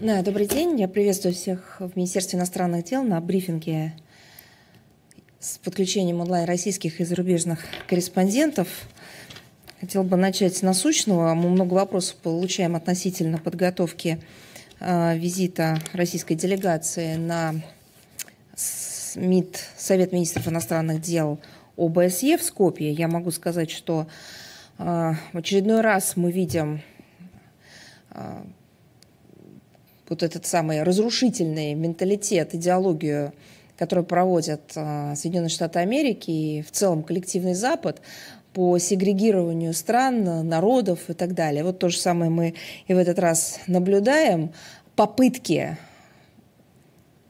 Да, добрый день. Я приветствую всех в Министерстве иностранных дел на брифинге с подключением онлайн российских и зарубежных корреспондентов. Хотел бы начать с насущного. Мы много вопросов получаем относительно подготовки э, визита российской делегации на СМИТ Совет министров иностранных дел ОБСЕ в Скопье. Я могу сказать, что э, в очередной раз мы видим э, вот этот самый разрушительный менталитет, идеологию, которую проводят а, Соединенные Штаты Америки и в целом коллективный Запад, по сегрегированию стран, народов и так далее. Вот то же самое мы и в этот раз наблюдаем. Попытки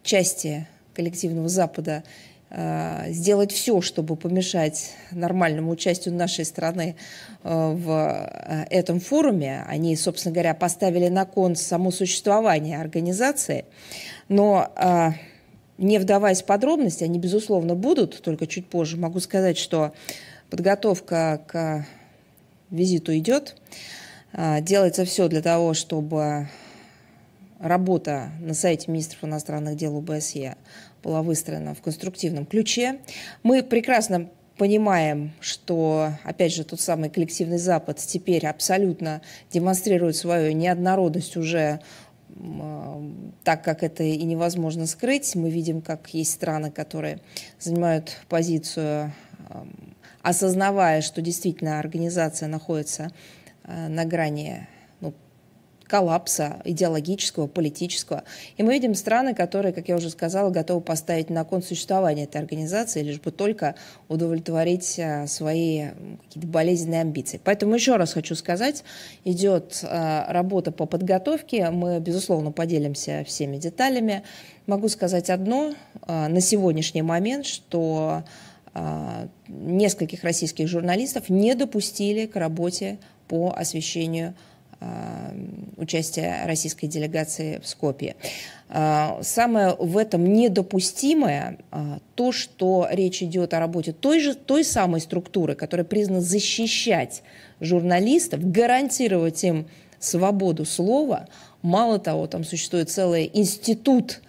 части коллективного Запада Э, сделать все, чтобы помешать нормальному участию нашей страны э, в э, этом форуме. Они, собственно говоря, поставили на кон само существование организации. Но не вдаваясь в подробности, они, безусловно, будут, только чуть позже могу сказать, что подготовка к визиту идет. Делается все для того, чтобы работа на сайте министров иностранных дел УБСЕ была выстроена в конструктивном ключе. Мы прекрасно понимаем, что, опять же, тот самый коллективный Запад теперь абсолютно демонстрирует свою неоднородность уже э, так как это и невозможно скрыть. Мы видим, как есть страны, которые занимают позицию, эм, осознавая, что действительно организация находится э, на грани коллапса идеологического, политического. И мы видим страны, которые, как я уже сказала, готовы поставить на кон существование этой организации, лишь бы только удовлетворить э, свои какие-то болезненные амбиции. Поэтому еще раз хочу сказать, идет э, работа по подготовке, мы, безусловно, поделимся всеми деталями. Могу сказать одно э, на сегодняшний момент, что нескольких российских журналистов не допустили к работе по освещению Э, участия российской делегации в Скопье. Э, самое в этом недопустимое э, то, что речь идет о работе той же той самой структуры, которая признана защищать журналистов, гарантировать им свободу слова. Мало того, там существует целый институт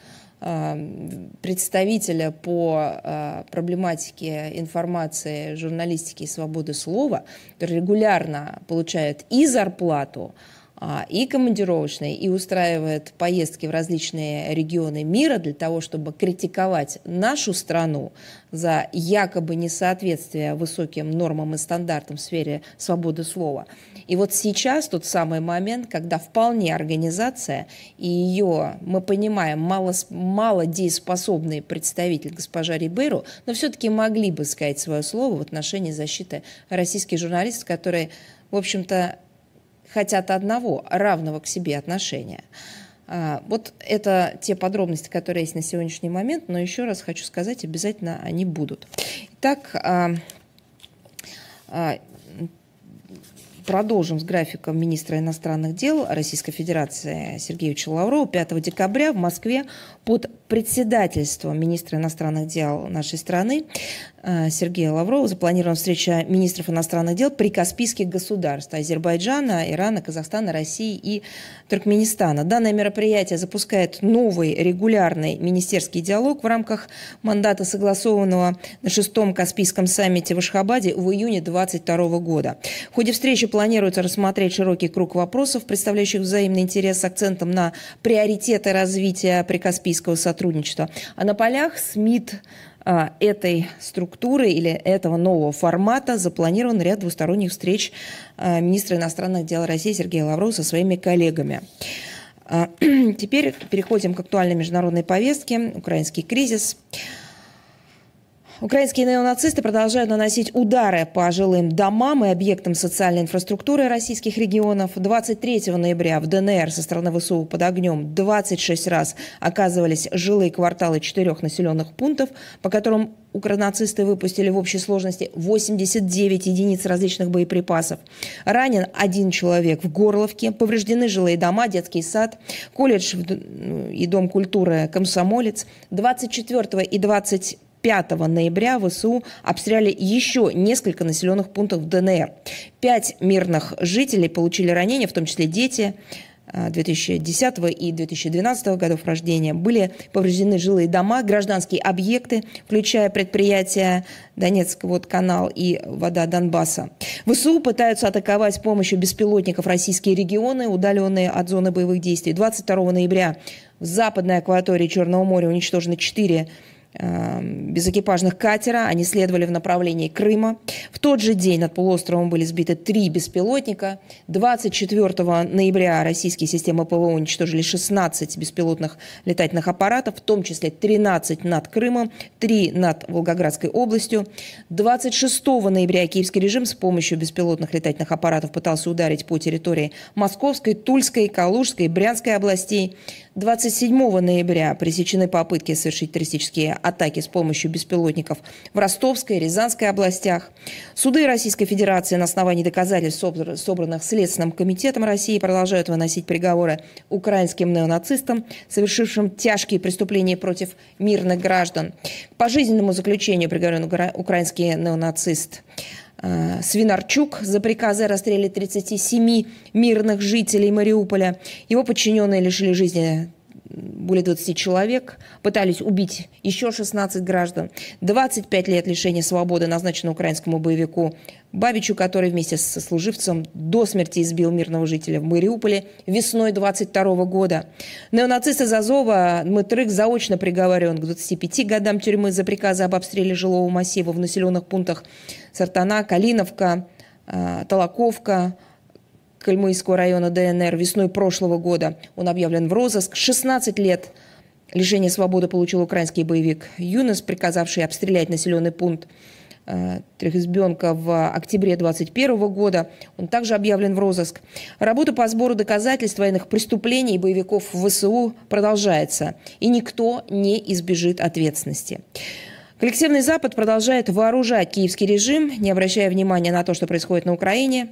Эм, представителя по э, проблематике информации, журналистики и свободы слова, регулярно получает и зарплату, а, и командировочные, и устраивает поездки в различные регионы мира для того, чтобы критиковать нашу страну за якобы несоответствие высоким нормам и стандартам в сфере свободы слова – и вот сейчас тот самый момент, когда вполне организация и ее, мы понимаем, мало, мало дееспособный представитель госпожа Рибейру, но все-таки могли бы сказать свое слово в отношении защиты российских журналистов, которые, в общем-то, хотят одного, равного к себе отношения. А, вот это те подробности, которые есть на сегодняшний момент, но еще раз хочу сказать, обязательно они будут. Итак, а, а, продолжим с графиком министра иностранных дел Российской Федерации Сергеевича Лаврова 5 декабря в Москве под председательством министра иностранных дел нашей страны Э, Сергея Лаврова запланирована встреча министров иностранных дел при Каспийских государств Азербайджана, Ирана, Казахстана, России и Туркменистана. Данное мероприятие запускает новый регулярный министерский диалог в рамках мандата, согласованного на шестом Каспийском саммите в Ашхабаде в июне 2022 года. В ходе встречи планируется рассмотреть широкий круг вопросов, представляющих взаимный интерес с акцентом на приоритеты развития прикаспийского сотрудничества. А на полях СМИТ Э, этой структуры или этого нового формата запланирован ряд двусторонних встреч э, министра иностранных дел России Сергея Лаврова со своими коллегами. Э, теперь переходим к актуальной международной повестке. Украинский кризис. Украинские неонацисты продолжают наносить удары по жилым домам и объектам социальной инфраструктуры российских регионов. 23 ноября в ДНР со стороны ВСУ под огнем 26 раз оказывались жилые кварталы четырех населенных пунктов, по которым укранацисты выпустили в общей сложности 89 единиц различных боеприпасов. Ранен один человек в Горловке, повреждены жилые дома, детский сад, колледж ну, и дом культуры «Комсомолец». 24 и 25 5 ноября ВСУ обстреляли еще несколько населенных пунктов ДНР. Пять мирных жителей получили ранения, в том числе дети. 2010 а, и 2012 годов рождения были повреждены жилые дома, гражданские объекты, включая предприятия Донецк, вот канал и вода Донбасса. ВСУ пытаются атаковать с помощью беспилотников российские регионы, удаленные от зоны боевых действий. 22 ноября в западной акватории Черного моря уничтожены 4 Эм, безэкипажных катера. Они следовали в направлении Крыма. В тот же день над полуостровом были сбиты три беспилотника. 24 ноября российские системы ПВО уничтожили 16 беспилотных летательных аппаратов, в том числе 13 над Крымом, 3 над Волгоградской областью. 26 ноября киевский режим с помощью беспилотных летательных аппаратов пытался ударить по территории Московской, Тульской, Калужской, Брянской областей. 27 ноября пресечены попытки совершить террористические атаки с помощью беспилотников в Ростовской и Рязанской областях. Суды Российской Федерации на основании доказательств, собранных Следственным комитетом России, продолжают выносить приговоры украинским неонацистам, совершившим тяжкие преступления против мирных граждан. К пожизненному заключению приговорен украинский неонацист. Э, Свинарчук за приказы о расстреле 37 мирных жителей Мариуполя. Его подчиненные лишили жизни более 20 человек, пытались убить еще 16 граждан. 25 лет лишения свободы назначено украинскому боевику Бабичу, который вместе со служивцем до смерти избил мирного жителя в Мариуполе весной 22 года. Неонацист из Азова Дмитрик заочно приговорен к 25 годам тюрьмы за приказы об обстреле жилого массива в населенных пунктах Сартана, Калиновка, э, Толоковка, Кальмыйского района ДНР весной прошлого года. Он объявлен в розыск. 16 лет лишения свободы получил украинский боевик Юнос, приказавший обстрелять населенный пункт Э, Трехизбенко в октябре 2021 года. Он также объявлен в розыск. Работа по сбору доказательств военных преступлений боевиков в ВСУ продолжается, и никто не избежит ответственности. Коллективный Запад продолжает вооружать киевский режим, не обращая внимания на то, что происходит на Украине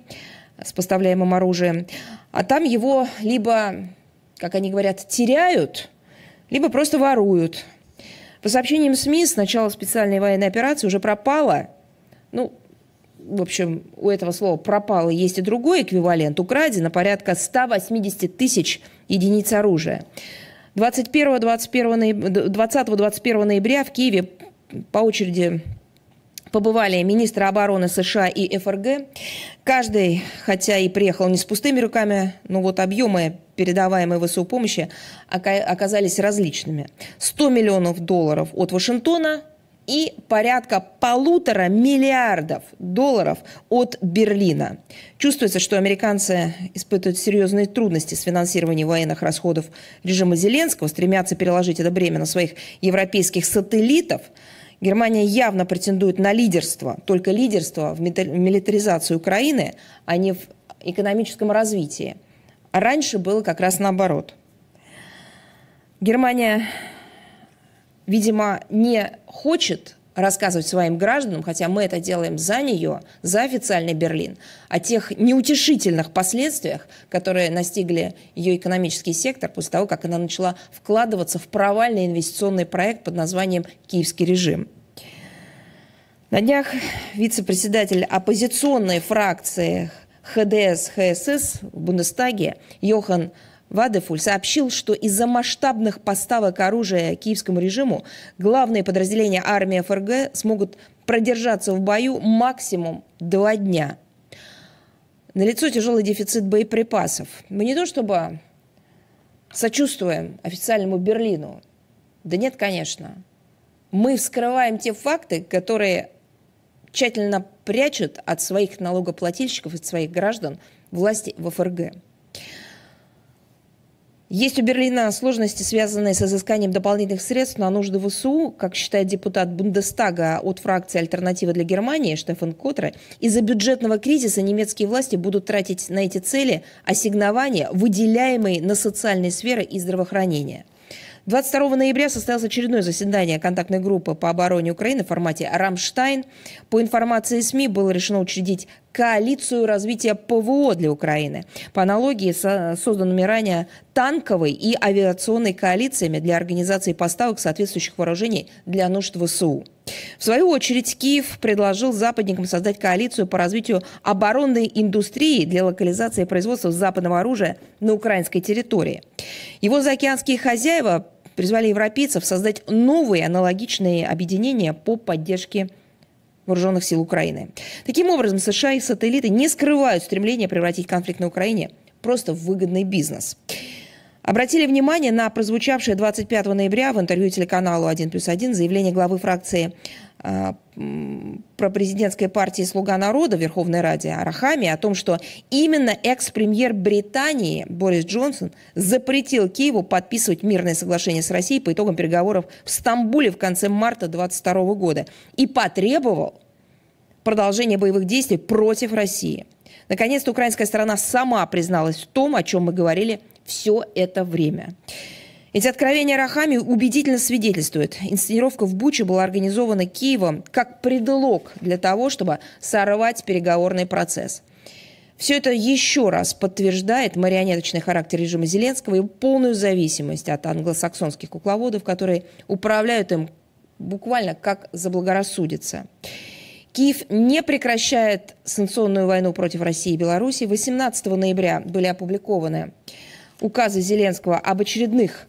с поставляемым оружием. А там его либо, как они говорят, теряют, либо просто воруют – по сообщениям СМИ, с начала специальной военной операции уже пропало, ну, в общем, у этого слова «пропало» есть и другой эквивалент. Украдено порядка 180 тысяч единиц оружия. 21 21 ноября в Киеве по очереди побывали министры обороны США и ФРГ. Каждый, хотя и приехал не с пустыми руками, но вот объемы передаваемой ВСУ помощи оказались различными. 100 миллионов долларов от Вашингтона и порядка полутора миллиардов долларов от Берлина. Чувствуется, что американцы испытывают серьезные трудности с финансированием военных расходов режима Зеленского, стремятся переложить это бремя на своих европейских сателлитов – Германия явно претендует на лидерство, только лидерство в милитаризации Украины, а не в экономическом развитии. А раньше было как раз наоборот. Германия, видимо, не хочет рассказывать своим гражданам, хотя мы это делаем за нее, за официальный Берлин, о тех неутешительных последствиях, которые настигли ее экономический сектор после того, как она начала вкладываться в провальный инвестиционный проект под названием «Киевский режим». На днях вице-председатель оппозиционной фракции ХДС-ХСС в Бундестаге Йохан Вадефуль сообщил, что из-за масштабных поставок оружия киевскому режиму главные подразделения армии ФРГ смогут продержаться в бою максимум два дня. Налицо тяжелый дефицит боеприпасов. Мы не то чтобы сочувствуем официальному Берлину. Да нет, конечно. Мы вскрываем те факты, которые тщательно прячут от своих налогоплательщиков, от своих граждан власти в ФРГ. Есть у Берлина сложности, связанные с изысканием дополнительных средств на нужды ВСУ, как считает депутат Бундестага от фракции «Альтернатива для Германии» Штефан Котре. Из-за бюджетного кризиса немецкие власти будут тратить на эти цели ассигнования, выделяемые на социальные сферы и здравоохранение. 22 ноября состоялось очередное заседание контактной группы по обороне Украины в формате «Рамштайн». По информации СМИ было решено учредить коалицию развития ПВО для Украины. По аналогии с созданными ранее танковой и авиационной коалициями для организации поставок соответствующих вооружений для нужд ВСУ. В свою очередь, Киев предложил западникам создать коалицию по развитию оборонной индустрии для локализации производства западного оружия на украинской территории. Его заокеанские хозяева призвали европейцев создать новые аналогичные объединения по поддержке вооруженных сил Украины. Таким образом, США и сателлиты не скрывают стремление превратить конфликт на Украине просто в выгодный бизнес. Обратили внимание на прозвучавшее 25 ноября в интервью телеканалу «1 плюс 1» заявление главы фракции а, про президентской партии «Слуга народа» в Верховной Раде Арахами о том, что именно экс-премьер Британии Борис Джонсон запретил Киеву подписывать мирное соглашение с Россией по итогам переговоров в Стамбуле в конце марта 2022 года и потребовал продолжения боевых действий против России. Наконец-то украинская сторона сама призналась в том, о чем мы говорили все это время. Эти откровения Рахами убедительно свидетельствуют. Инсценировка в Буче была организована Киевом как предлог для того, чтобы сорвать переговорный процесс. Все это еще раз подтверждает марионеточный характер режима Зеленского и полную зависимость от англосаксонских кукловодов, которые управляют им буквально как заблагорассудится. Киев не прекращает санкционную войну против России и Беларуси. 18 ноября были опубликованы указы Зеленского об очередных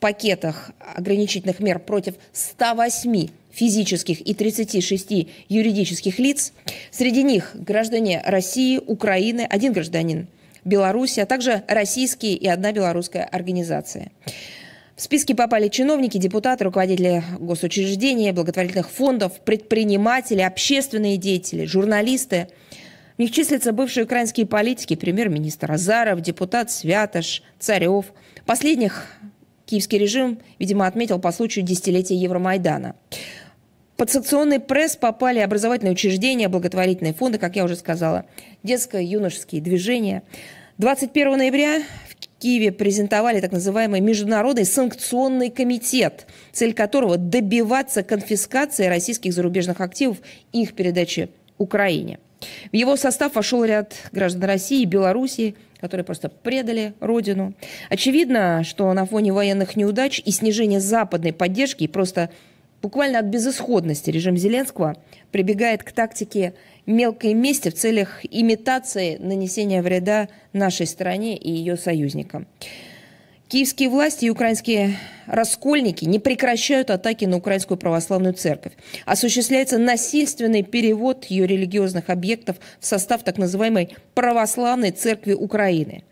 пакетах ограничительных мер против 108 физических и 36 юридических лиц. Среди них граждане России, Украины, один гражданин Беларуси, а также российские и одна белорусская организация. В списки попали чиновники, депутаты, руководители госучреждений, благотворительных фондов, предприниматели, общественные деятели, журналисты. В них числятся бывшие украинские политики, премьер-министр Азаров, депутат Святош, Царев. Последних Киевский режим, видимо, отметил по случаю десятилетия Евромайдана. Под санкционный пресс попали образовательные учреждения, благотворительные фонды, как я уже сказала, детско-юношеские движения. 21 ноября в Киеве презентовали так называемый Международный санкционный комитет, цель которого добиваться конфискации российских зарубежных активов и их передачи Украине. В его состав вошел ряд граждан России, и Белоруссии – которые просто предали родину. Очевидно, что на фоне военных неудач и снижения западной поддержки и просто буквально от безысходности режим Зеленского прибегает к тактике мелкой мести в целях имитации нанесения вреда нашей стране и ее союзникам. Киевские власти и украинские раскольники не прекращают атаки на Украинскую Православную Церковь. Осуществляется насильственный перевод ее религиозных объектов в состав так называемой Православной Церкви Украины.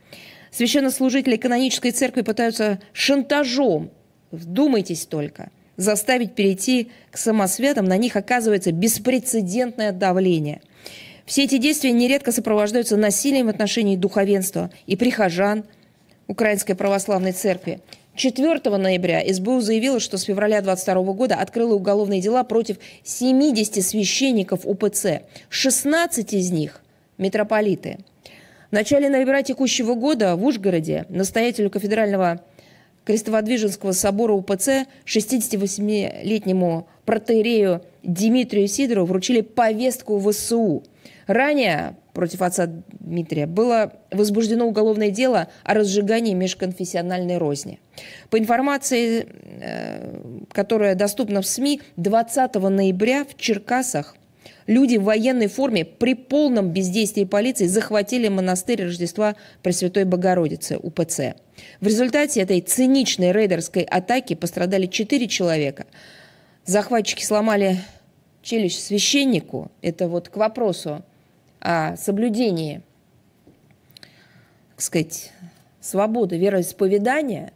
Священнослужители канонической церкви пытаются шантажом, вдумайтесь только, заставить перейти к самосвятам, на них оказывается беспрецедентное давление. Все эти действия нередко сопровождаются насилием в отношении духовенства и прихожан – Украинской Православной Церкви. 4 ноября СБУ заявила, что с февраля 2022 года открыла уголовные дела против 70 священников УПЦ. 16 из них – митрополиты. В начале ноября текущего года в Ужгороде настоятелю кафедрального Крестоводвиженского собора УПЦ 68-летнему протеерею Дмитрию Сидорову вручили повестку в СУ. Ранее против отца Дмитрия было возбуждено уголовное дело о разжигании межконфессиональной розни. По информации, э, которая доступна в СМИ, 20 ноября в Черкасах люди в военной форме при полном бездействии полиции захватили монастырь Рождества Пресвятой Богородицы, УПЦ. В результате этой циничной рейдерской атаки пострадали 4 человека. Захватчики сломали челюсть священнику, это вот к вопросу о соблюдении, так сказать, свободы вероисповедания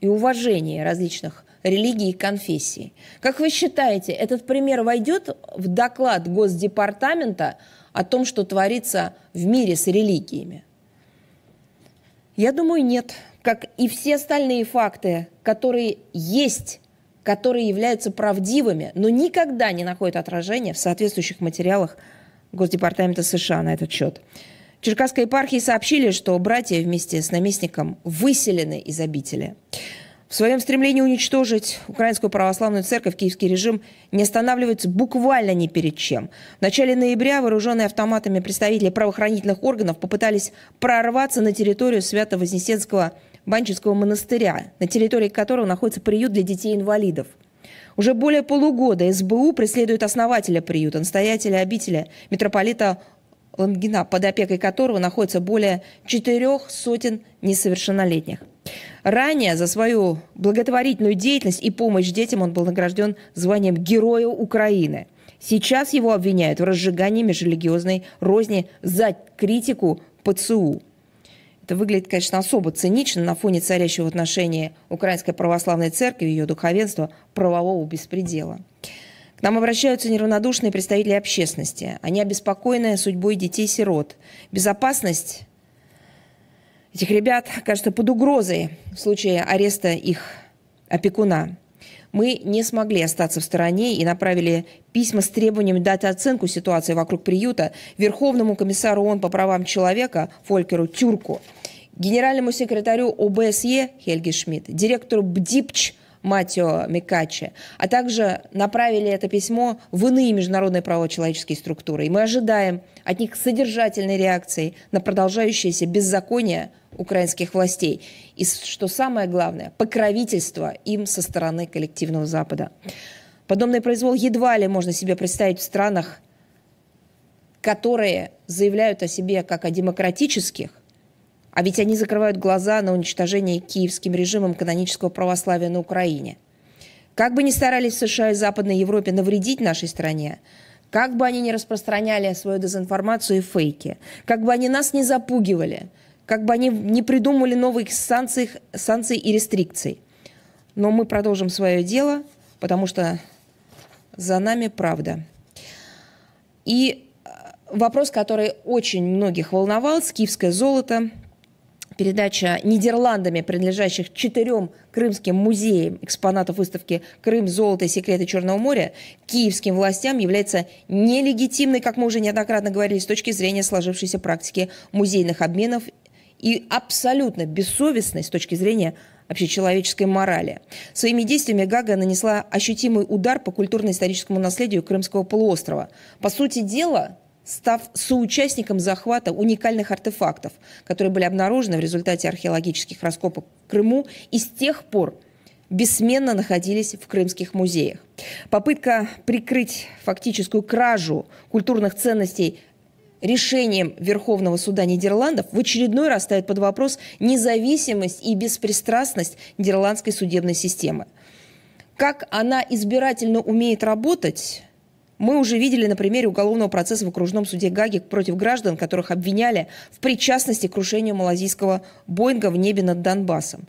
и уважении различных религий и конфессий. Как вы считаете, этот пример войдет в доклад Госдепартамента о том, что творится в мире с религиями? Я думаю, нет. Как и все остальные факты, которые есть, которые являются правдивыми, но никогда не находят отражения в соответствующих материалах Госдепартамента США на этот счет. В Черкасской епархии сообщили, что братья вместе с наместником выселены из обители. В своем стремлении уничтожить Украинскую православную церковь киевский режим не останавливается буквально ни перед чем. В начале ноября вооруженные автоматами представители правоохранительных органов попытались прорваться на территорию Свято-Вознесенского Банческого монастыря, на территории которого находится приют для детей-инвалидов – уже более полугода СБУ преследует основателя приюта, настоятеля обители, митрополита Лангина, под опекой которого находится более четырех сотен несовершеннолетних. Ранее за свою благотворительную деятельность и помощь детям он был награжден званием Героя Украины. Сейчас его обвиняют в разжигании межрелигиозной розни за критику ПЦУ. Это выглядит, конечно, особо цинично на фоне царящего в отношении Украинской Православной Церкви и ее духовенства правового беспредела. К нам обращаются неравнодушные представители общественности. Они обеспокоены судьбой детей-сирот. Безопасность этих ребят, кажется, под угрозой в случае ареста их опекуна мы не смогли остаться в стороне и направили письма с требованием дать оценку ситуации вокруг приюта Верховному комиссару ООН по правам человека Фолькеру Тюрку, генеральному секретарю ОБСЕ Хельги Шмидт, директору БДИПЧ Матио Микаче, а также направили это письмо в иные международные правочеловеческие структуры. И мы ожидаем от них содержательной реакции на продолжающееся беззаконие – украинских властей. И что самое главное, покровительство им со стороны коллективного Запада. Подобный произвол едва ли можно себе представить в странах, которые заявляют о себе как о демократических, а ведь они закрывают глаза на уничтожение киевским режимом канонического православия на Украине. Как бы ни старались США и Западной Европе навредить нашей стране, как бы они ни распространяли свою дезинформацию и фейки, как бы они нас не запугивали – как бы они не придумали новых санкций, санкций и рестрикций. Но мы продолжим свое дело, потому что за нами правда. И э, вопрос, который очень многих волновал, скифское золото, передача Нидерландами, принадлежащих четырем крымским музеям экспонатов выставки «Крым. Золото и секреты Черного моря» киевским властям является нелегитимной, как мы уже неоднократно говорили, с точки зрения сложившейся практики музейных обменов и абсолютно бессовестной с точки зрения вообще человеческой морали. Своими действиями Гага нанесла ощутимый удар по культурно-историческому наследию Крымского полуострова. По сути дела, став соучастником захвата уникальных артефактов, которые были обнаружены в результате археологических раскопок в Крыму и с тех пор бессменно находились в крымских музеях. Попытка прикрыть фактическую кражу культурных ценностей решением Верховного суда Нидерландов в очередной раз ставит под вопрос независимость и беспристрастность нидерландской судебной системы. Как она избирательно умеет работать, мы уже видели на примере уголовного процесса в окружном суде Гаги против граждан, которых обвиняли в причастности к крушению малазийского Боинга в небе над Донбассом.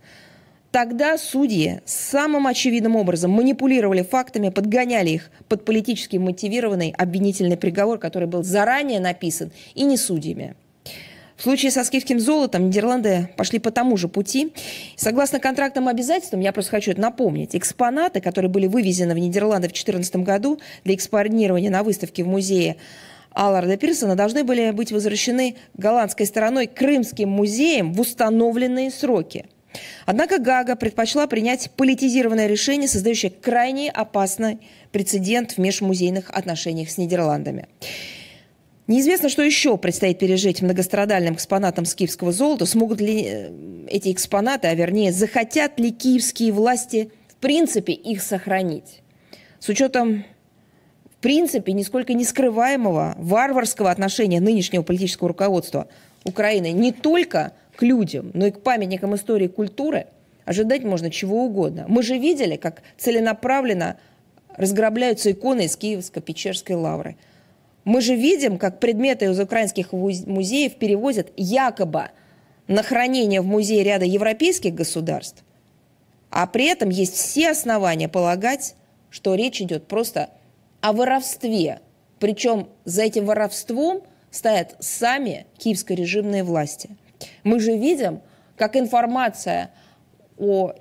Тогда судьи самым очевидным образом манипулировали фактами, подгоняли их под политически мотивированный обвинительный приговор, который был заранее написан, и не судьями. В случае со скифским золотом Нидерланды пошли по тому же пути. Согласно контрактным обязательствам, я просто хочу это напомнить, экспонаты, которые были вывезены в Нидерланды в 2014 году для экспонирования на выставке в музее Алларда Пирсона, должны были быть возвращены голландской стороной Крымским музеем в установленные сроки – Однако Гага предпочла принять политизированное решение, создающее крайне опасный прецедент в межмузейных отношениях с Нидерландами. Неизвестно, что еще предстоит пережить многострадальным экспонатам скифского золота. Смогут ли э, эти экспонаты, а вернее, захотят ли киевские власти в принципе их сохранить? С учетом в принципе нисколько не скрываемого варварского отношения нынешнего политического руководства Украины не только к людям, но и к памятникам истории и культуры ожидать можно чего угодно. Мы же видели, как целенаправленно разграбляются иконы из Киевско-Печерской лавры. Мы же видим, как предметы из украинских музеев перевозят якобы на хранение в музее ряда европейских государств, а при этом есть все основания полагать, что речь идет просто о воровстве. Причем за этим воровством стоят сами киевско-режимные власти – мы же видим, как информация о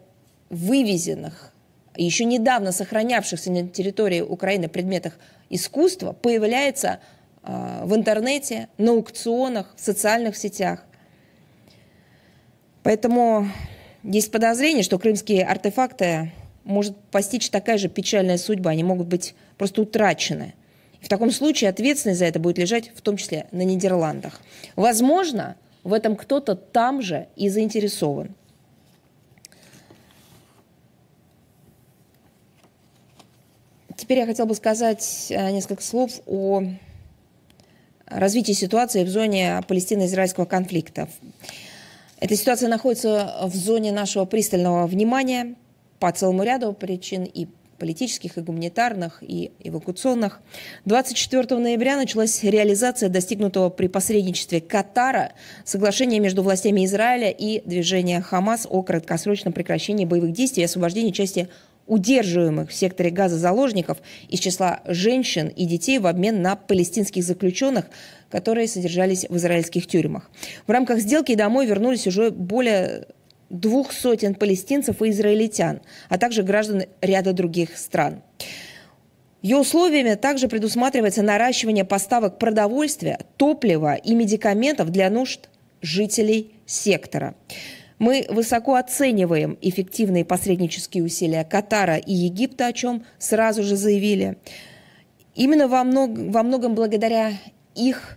вывезенных, еще недавно сохранявшихся на территории Украины предметах искусства появляется а, в интернете, на аукционах, в социальных сетях. Поэтому есть подозрение, что крымские артефакты может постичь такая же печальная судьба, они могут быть просто утрачены. В таком случае ответственность за это будет лежать в том числе на Нидерландах. Возможно, в этом кто-то там же и заинтересован. Теперь я хотела бы сказать э, несколько слов о развитии ситуации в зоне палестино-израильского конфликта. Эта ситуация находится в зоне нашего пристального внимания по целому ряду причин и политических и гуманитарных и эвакуационных. 24 ноября началась реализация достигнутого при посредничестве Катара соглашения между властями Израиля и движения Хамас о краткосрочном прекращении боевых действий и освобождении части удерживаемых в секторе газа заложников из числа женщин и детей в обмен на палестинских заключенных, которые содержались в израильских тюрьмах. В рамках сделки домой вернулись уже более двух сотен палестинцев и израильтян, а также граждан ряда других стран. Ее условиями также предусматривается наращивание поставок продовольствия, топлива и медикаментов для нужд жителей сектора. Мы высоко оцениваем эффективные посреднические усилия Катара и Египта, о чем сразу же заявили. Именно во, мног, во многом благодаря их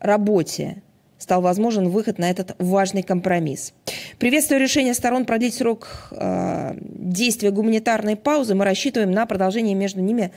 работе стал возможен выход на этот важный компромисс. Приветствую решение сторон продлить срок э, действия гуманитарной паузы. Мы рассчитываем на продолжение между ними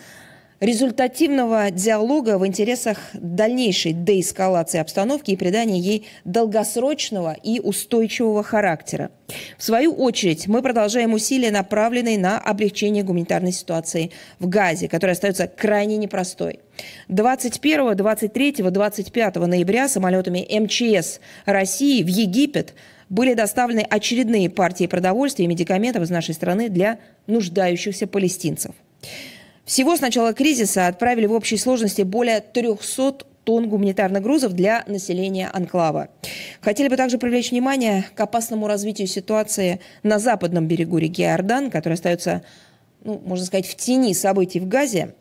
результативного диалога в интересах дальнейшей деэскалации обстановки и придания ей долгосрочного и устойчивого характера. В свою очередь, мы продолжаем усилия, направленные на облегчение гуманитарной ситуации в Газе, которая остается крайне непростой. 21, 23, 25 ноября самолетами МЧС России в Египет были доставлены очередные партии продовольствия и медикаментов из нашей страны для нуждающихся палестинцев. Всего с начала кризиса отправили в общей сложности более 300 тонн гуманитарных грузов для населения анклава. Хотели бы также привлечь внимание к опасному развитию ситуации на западном берегу реки Иордан, который остается, ну, можно сказать, в тени событий в Газе.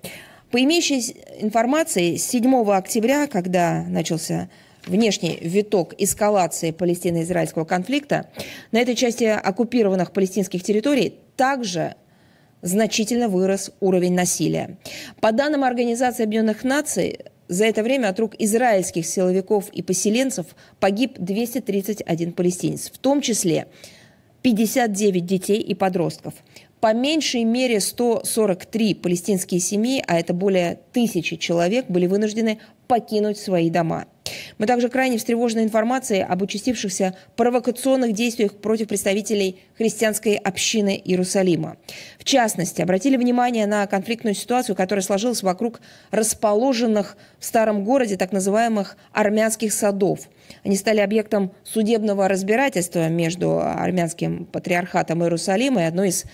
По имеющейся информации, 7 октября, когда начался внешний виток эскалации палестино-израильского конфликта, на этой части оккупированных палестинских территорий также значительно вырос уровень насилия. По данным Организации Объединенных Наций, за это время от рук израильских силовиков и поселенцев погиб 231 палестинец, в том числе 59 детей и подростков по меньшей мере 143 палестинские семьи, а это более тысячи человек, были вынуждены покинуть свои дома. Мы также крайне встревожены информацией об участившихся провокационных действиях против представителей христианской общины Иерусалима. В частности, обратили внимание на конфликтную ситуацию, которая сложилась вокруг расположенных в старом городе так называемых армянских садов. Они стали объектом судебного разбирательства между армянским патриархатом Иерусалима и одной из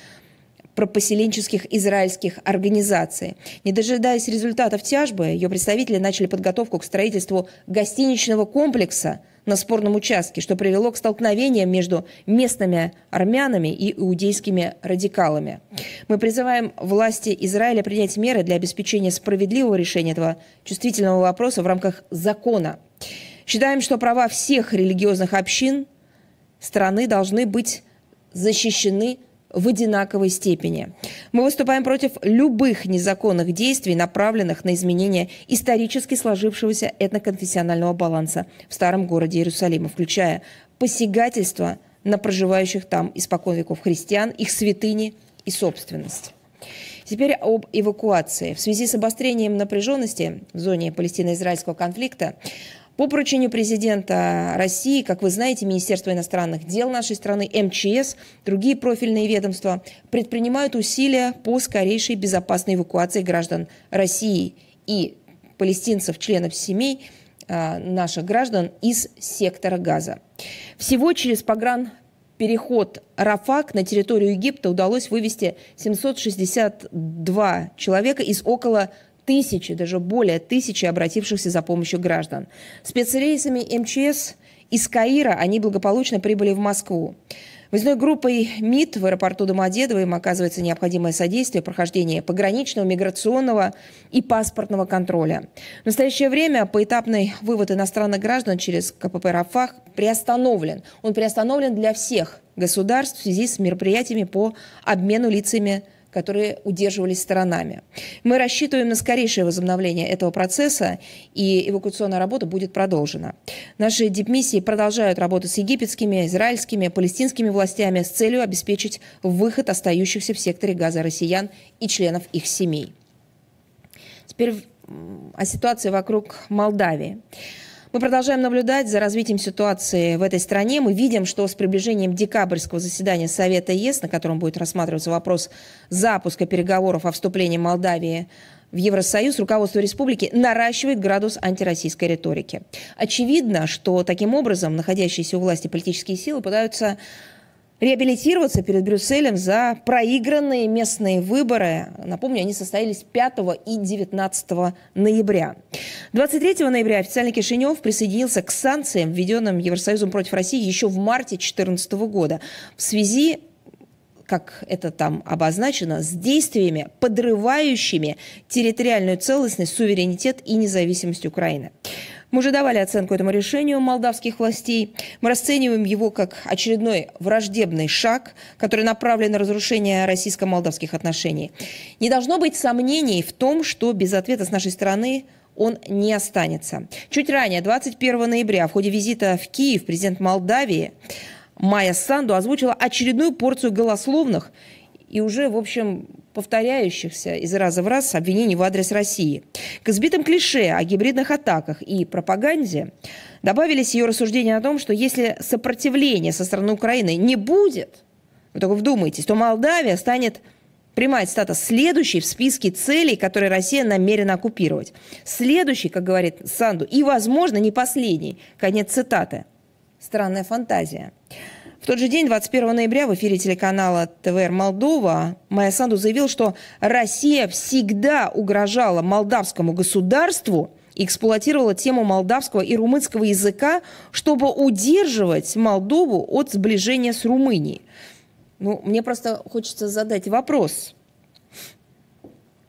пропоселенческих израильских организаций. Не дожидаясь результатов тяжбы, ее представители начали подготовку к строительству гостиничного комплекса на спорном участке, что привело к столкновениям между местными армянами и иудейскими радикалами. Мы призываем власти Израиля принять меры для обеспечения справедливого решения этого чувствительного вопроса в рамках закона. Считаем, что права всех религиозных общин страны должны быть защищены в одинаковой степени. Мы выступаем против любых незаконных действий, направленных на изменение исторически сложившегося этноконфессионального баланса в старом городе Иерусалима, включая посягательство на проживающих там испокон веков христиан, их святыни и собственность. Теперь об эвакуации. В связи с обострением напряженности в зоне палестино-израильского конфликта по поручению президента России, как вы знаете, Министерство иностранных дел нашей страны, МЧС, другие профильные ведомства предпринимают усилия по скорейшей безопасной эвакуации граждан России и палестинцев, членов семей а, наших граждан из сектора Газа. Всего через погран переход Рафак на территорию Египта удалось вывести 762 человека из около тысячи, даже более тысячи обратившихся за помощью граждан. Спецрейсами МЧС из Каира они благополучно прибыли в Москву. возной группой МИД в аэропорту Домодедово им оказывается необходимое содействие прохождения пограничного, миграционного и паспортного контроля. В настоящее время поэтапный вывод иностранных граждан через КПП «Рафах» приостановлен. Он приостановлен для всех государств в связи с мероприятиями по обмену лицами которые удерживались сторонами. Мы рассчитываем на скорейшее возобновление этого процесса, и эвакуационная работа будет продолжена. Наши дипмиссии продолжают работу с египетскими, израильскими, палестинскими властями с целью обеспечить выход остающихся в секторе газа россиян и членов их семей. Теперь о ситуации вокруг Молдавии. Мы продолжаем наблюдать за развитием ситуации в этой стране. Мы видим, что с приближением декабрьского заседания Совета ЕС, на котором будет рассматриваться вопрос запуска переговоров о вступлении Молдавии в Евросоюз, руководство республики наращивает градус антироссийской риторики. Очевидно, что таким образом находящиеся у власти политические силы пытаются реабилитироваться перед Брюсселем за проигранные местные выборы. Напомню, они состоялись 5 и 19 ноября. 23 ноября официальный Кишинев присоединился к санкциям, введенным Евросоюзом против России еще в марте 2014 года в связи как это там обозначено, с действиями, подрывающими территориальную целостность, суверенитет и независимость Украины. Мы уже давали оценку этому решению молдавских властей. Мы расцениваем его как очередной враждебный шаг, который направлен на разрушение российско-молдавских отношений. Не должно быть сомнений в том, что без ответа с нашей стороны он не останется. Чуть ранее, 21 ноября, в ходе визита в Киев президент Молдавии Майя Санду озвучила очередную порцию голословных и уже, в общем, повторяющихся из раза в раз обвинений в адрес России. К избитым клише о гибридных атаках и пропаганде добавились ее рассуждения о том, что если сопротивления со стороны Украины не будет, вы только вдумайтесь, то Молдавия станет прямая цитата, следующий в списке целей, которые Россия намерена оккупировать. Следующий, как говорит Санду, и, возможно, не последний. Конец цитаты. Странная фантазия. В тот же день, 21 ноября, в эфире телеканала ТВР Молдова Майя Санду заявил, что Россия всегда угрожала молдавскому государству и эксплуатировала тему молдавского и румынского языка, чтобы удерживать Молдову от сближения с Румынией. Ну, мне просто хочется задать вопрос.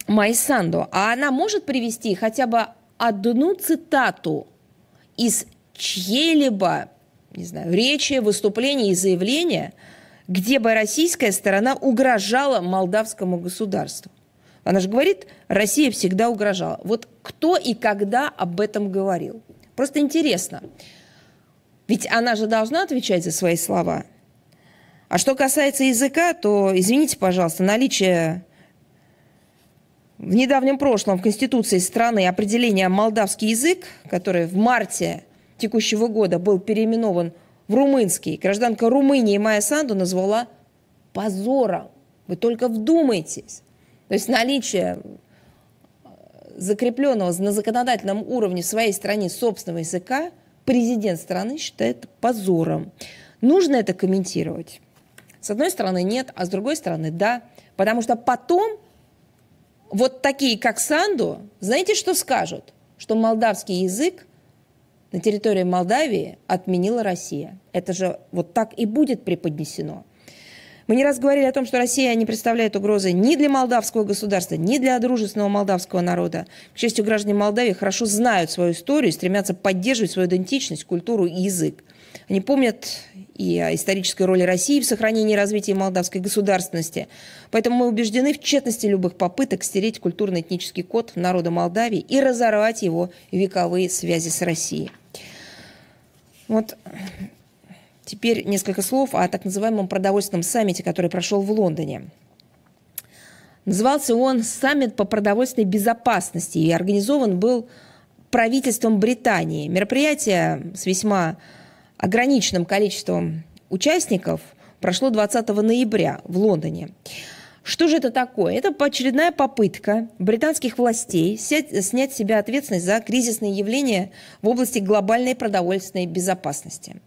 Майсандо, а она может привести хотя бы одну цитату из чьей-либо не знаю, речи, выступления и заявления, где бы российская сторона угрожала молдавскому государству. Она же говорит, Россия всегда угрожала. Вот кто и когда об этом говорил? Просто интересно. Ведь она же должна отвечать за свои слова. А что касается языка, то, извините, пожалуйста, наличие в недавнем прошлом в Конституции страны определения «молдавский язык», который в марте текущего года был переименован в румынский, гражданка Румынии Майя Санду назвала позором. Вы только вдумайтесь. То есть наличие э, закрепленного на законодательном уровне в своей стране собственного языка президент страны считает позором. Нужно это комментировать? С одной стороны, нет, а с другой стороны, да. Потому что потом вот такие, как Санду, знаете, что скажут? Что молдавский язык на территории Молдавии отменила Россия. Это же вот так и будет преподнесено. Мы не раз говорили о том, что Россия не представляет угрозы ни для молдавского государства, ни для дружественного молдавского народа. К счастью, граждане Молдавии хорошо знают свою историю и стремятся поддерживать свою идентичность, культуру и язык. Они помнят и о исторической роли России в сохранении и развитии молдавской государственности. Поэтому мы убеждены в тщетности любых попыток стереть культурно-этнический код народа Молдавии и разорвать его вековые связи с Россией. Вот теперь несколько слов о так называемом продовольственном саммите, который прошел в Лондоне. Назывался он «Саммит по продовольственной безопасности» и организован был правительством Британии. Мероприятие с весьма ограниченным количеством участников прошло 20 ноября в Лондоне. Что же это такое? Это очередная попытка британских властей снять с себя ответственность за кризисные явления в области глобальной продовольственной безопасности.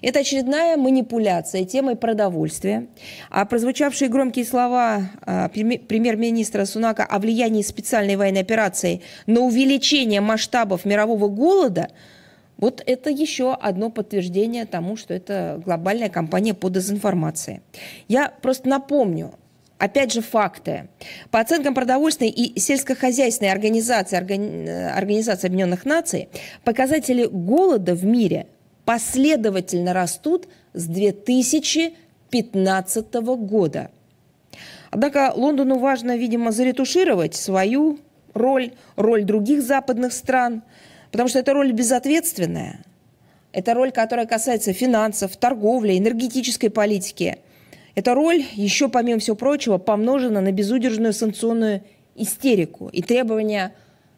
Это очередная манипуляция темой продовольствия. А прозвучавшие громкие слова а, премьер-министра Сунака о влиянии специальной военной операции на увеличение масштабов мирового голода – вот это еще одно подтверждение тому, что это глобальная компания по дезинформации. Я просто напомню, Опять же факты. По оценкам продовольственной и сельскохозяйственной организации, органи... Э, организации Объединенных Наций, показатели голода в мире последовательно растут с 2015 года. Однако Лондону важно, видимо, заретушировать свою роль, роль других западных стран – Потому что это роль безответственная. Это роль, которая касается финансов, торговли, энергетической политики. Это роль, еще помимо всего прочего, помножена на безудержную санкционную истерику и требования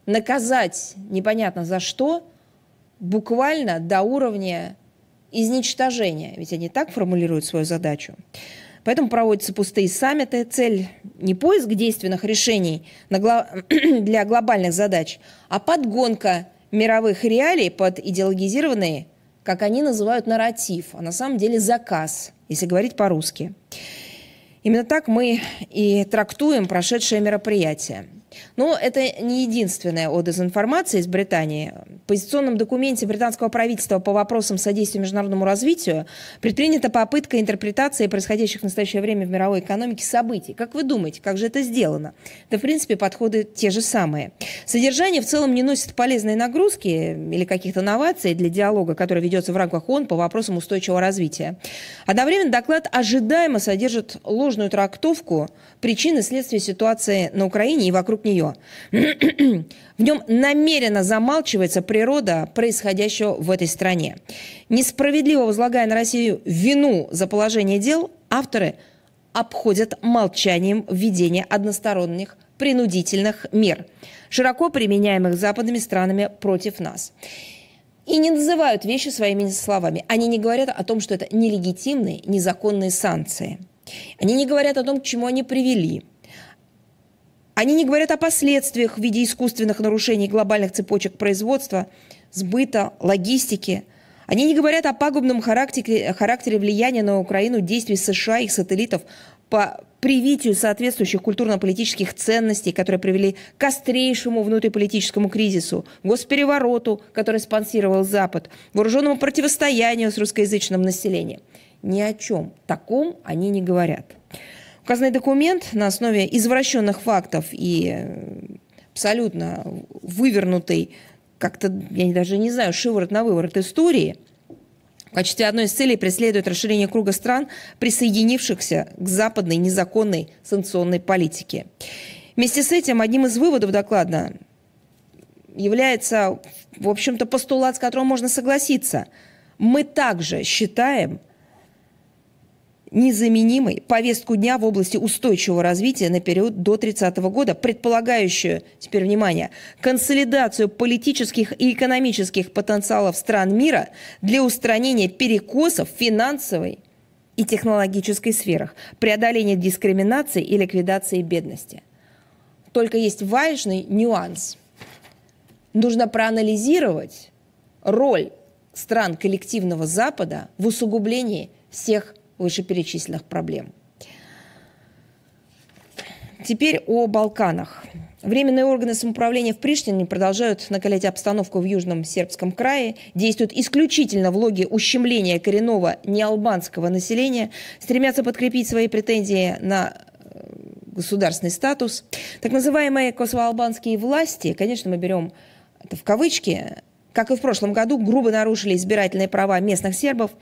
наказать непонятно за что буквально до уровня изничтожения. Ведь они так формулируют свою задачу. Поэтому проводятся пустые саммиты. Цель не поиск действенных решений для глобальных задач, а подгонка мировых реалий под идеологизированный, как они называют, нарратив, а на самом деле заказ, если говорить по-русски. Именно так мы и трактуем прошедшее мероприятие. Но это не единственная о дезинформации из Британии. В позиционном документе британского правительства по вопросам содействия международному развитию предпринята попытка интерпретации происходящих в настоящее время в мировой экономике событий. Как вы думаете, как же это сделано? Да, в принципе, подходы те же самые. Содержание в целом не носит полезной нагрузки или каких-то новаций для диалога, который ведется в рамках ООН по вопросам устойчивого развития. Одновременно доклад ожидаемо содержит ложную трактовку причин и следствий ситуации на Украине и вокруг нее. В нем намеренно замалчивается природа происходящего в этой стране. Несправедливо возлагая на Россию вину за положение дел, авторы обходят молчанием введение односторонних принудительных мер, широко применяемых западными странами против нас. И не называют вещи своими словами. Они не говорят о том, что это нелегитимные, незаконные санкции. Они не говорят о том, к чему они привели – они не говорят о последствиях в виде искусственных нарушений глобальных цепочек производства, сбыта, логистики. Они не говорят о пагубном характере, характере влияния на Украину действий США и их сателлитов по привитию соответствующих культурно-политических ценностей, которые привели к острейшему внутриполитическому кризису, госперевороту, который спонсировал Запад, вооруженному противостоянию с русскоязычным населением. Ни о чем таком они не говорят. Указанный документ на основе извращенных фактов и э, абсолютно вывернутой, как-то, я даже не знаю, шиворот на выворот истории, в качестве одной из целей преследует расширение круга стран, присоединившихся к западной незаконной санкционной политике. Вместе с этим одним из выводов доклада является, в общем-то, постулат, с которым можно согласиться. Мы также считаем, незаменимой повестку дня в области устойчивого развития на период до 30 года, предполагающую, теперь внимание, консолидацию политических и экономических потенциалов стран мира для устранения перекосов финансовой и технологической сферах, преодоления дискриминации и ликвидации бедности. Только есть важный нюанс. Нужно проанализировать роль стран коллективного Запада в усугублении всех вышеперечисленных проблем. Теперь о Балканах. Временные органы самоуправления в Приштине продолжают накалять обстановку в Южном Сербском крае, действуют исключительно в логе ущемления коренного неалбанского населения, стремятся подкрепить свои претензии на э, государственный статус. Так называемые косово-албанские власти, конечно, мы берем это в кавычки, как и в прошлом году, грубо нарушили избирательные права местных сербов,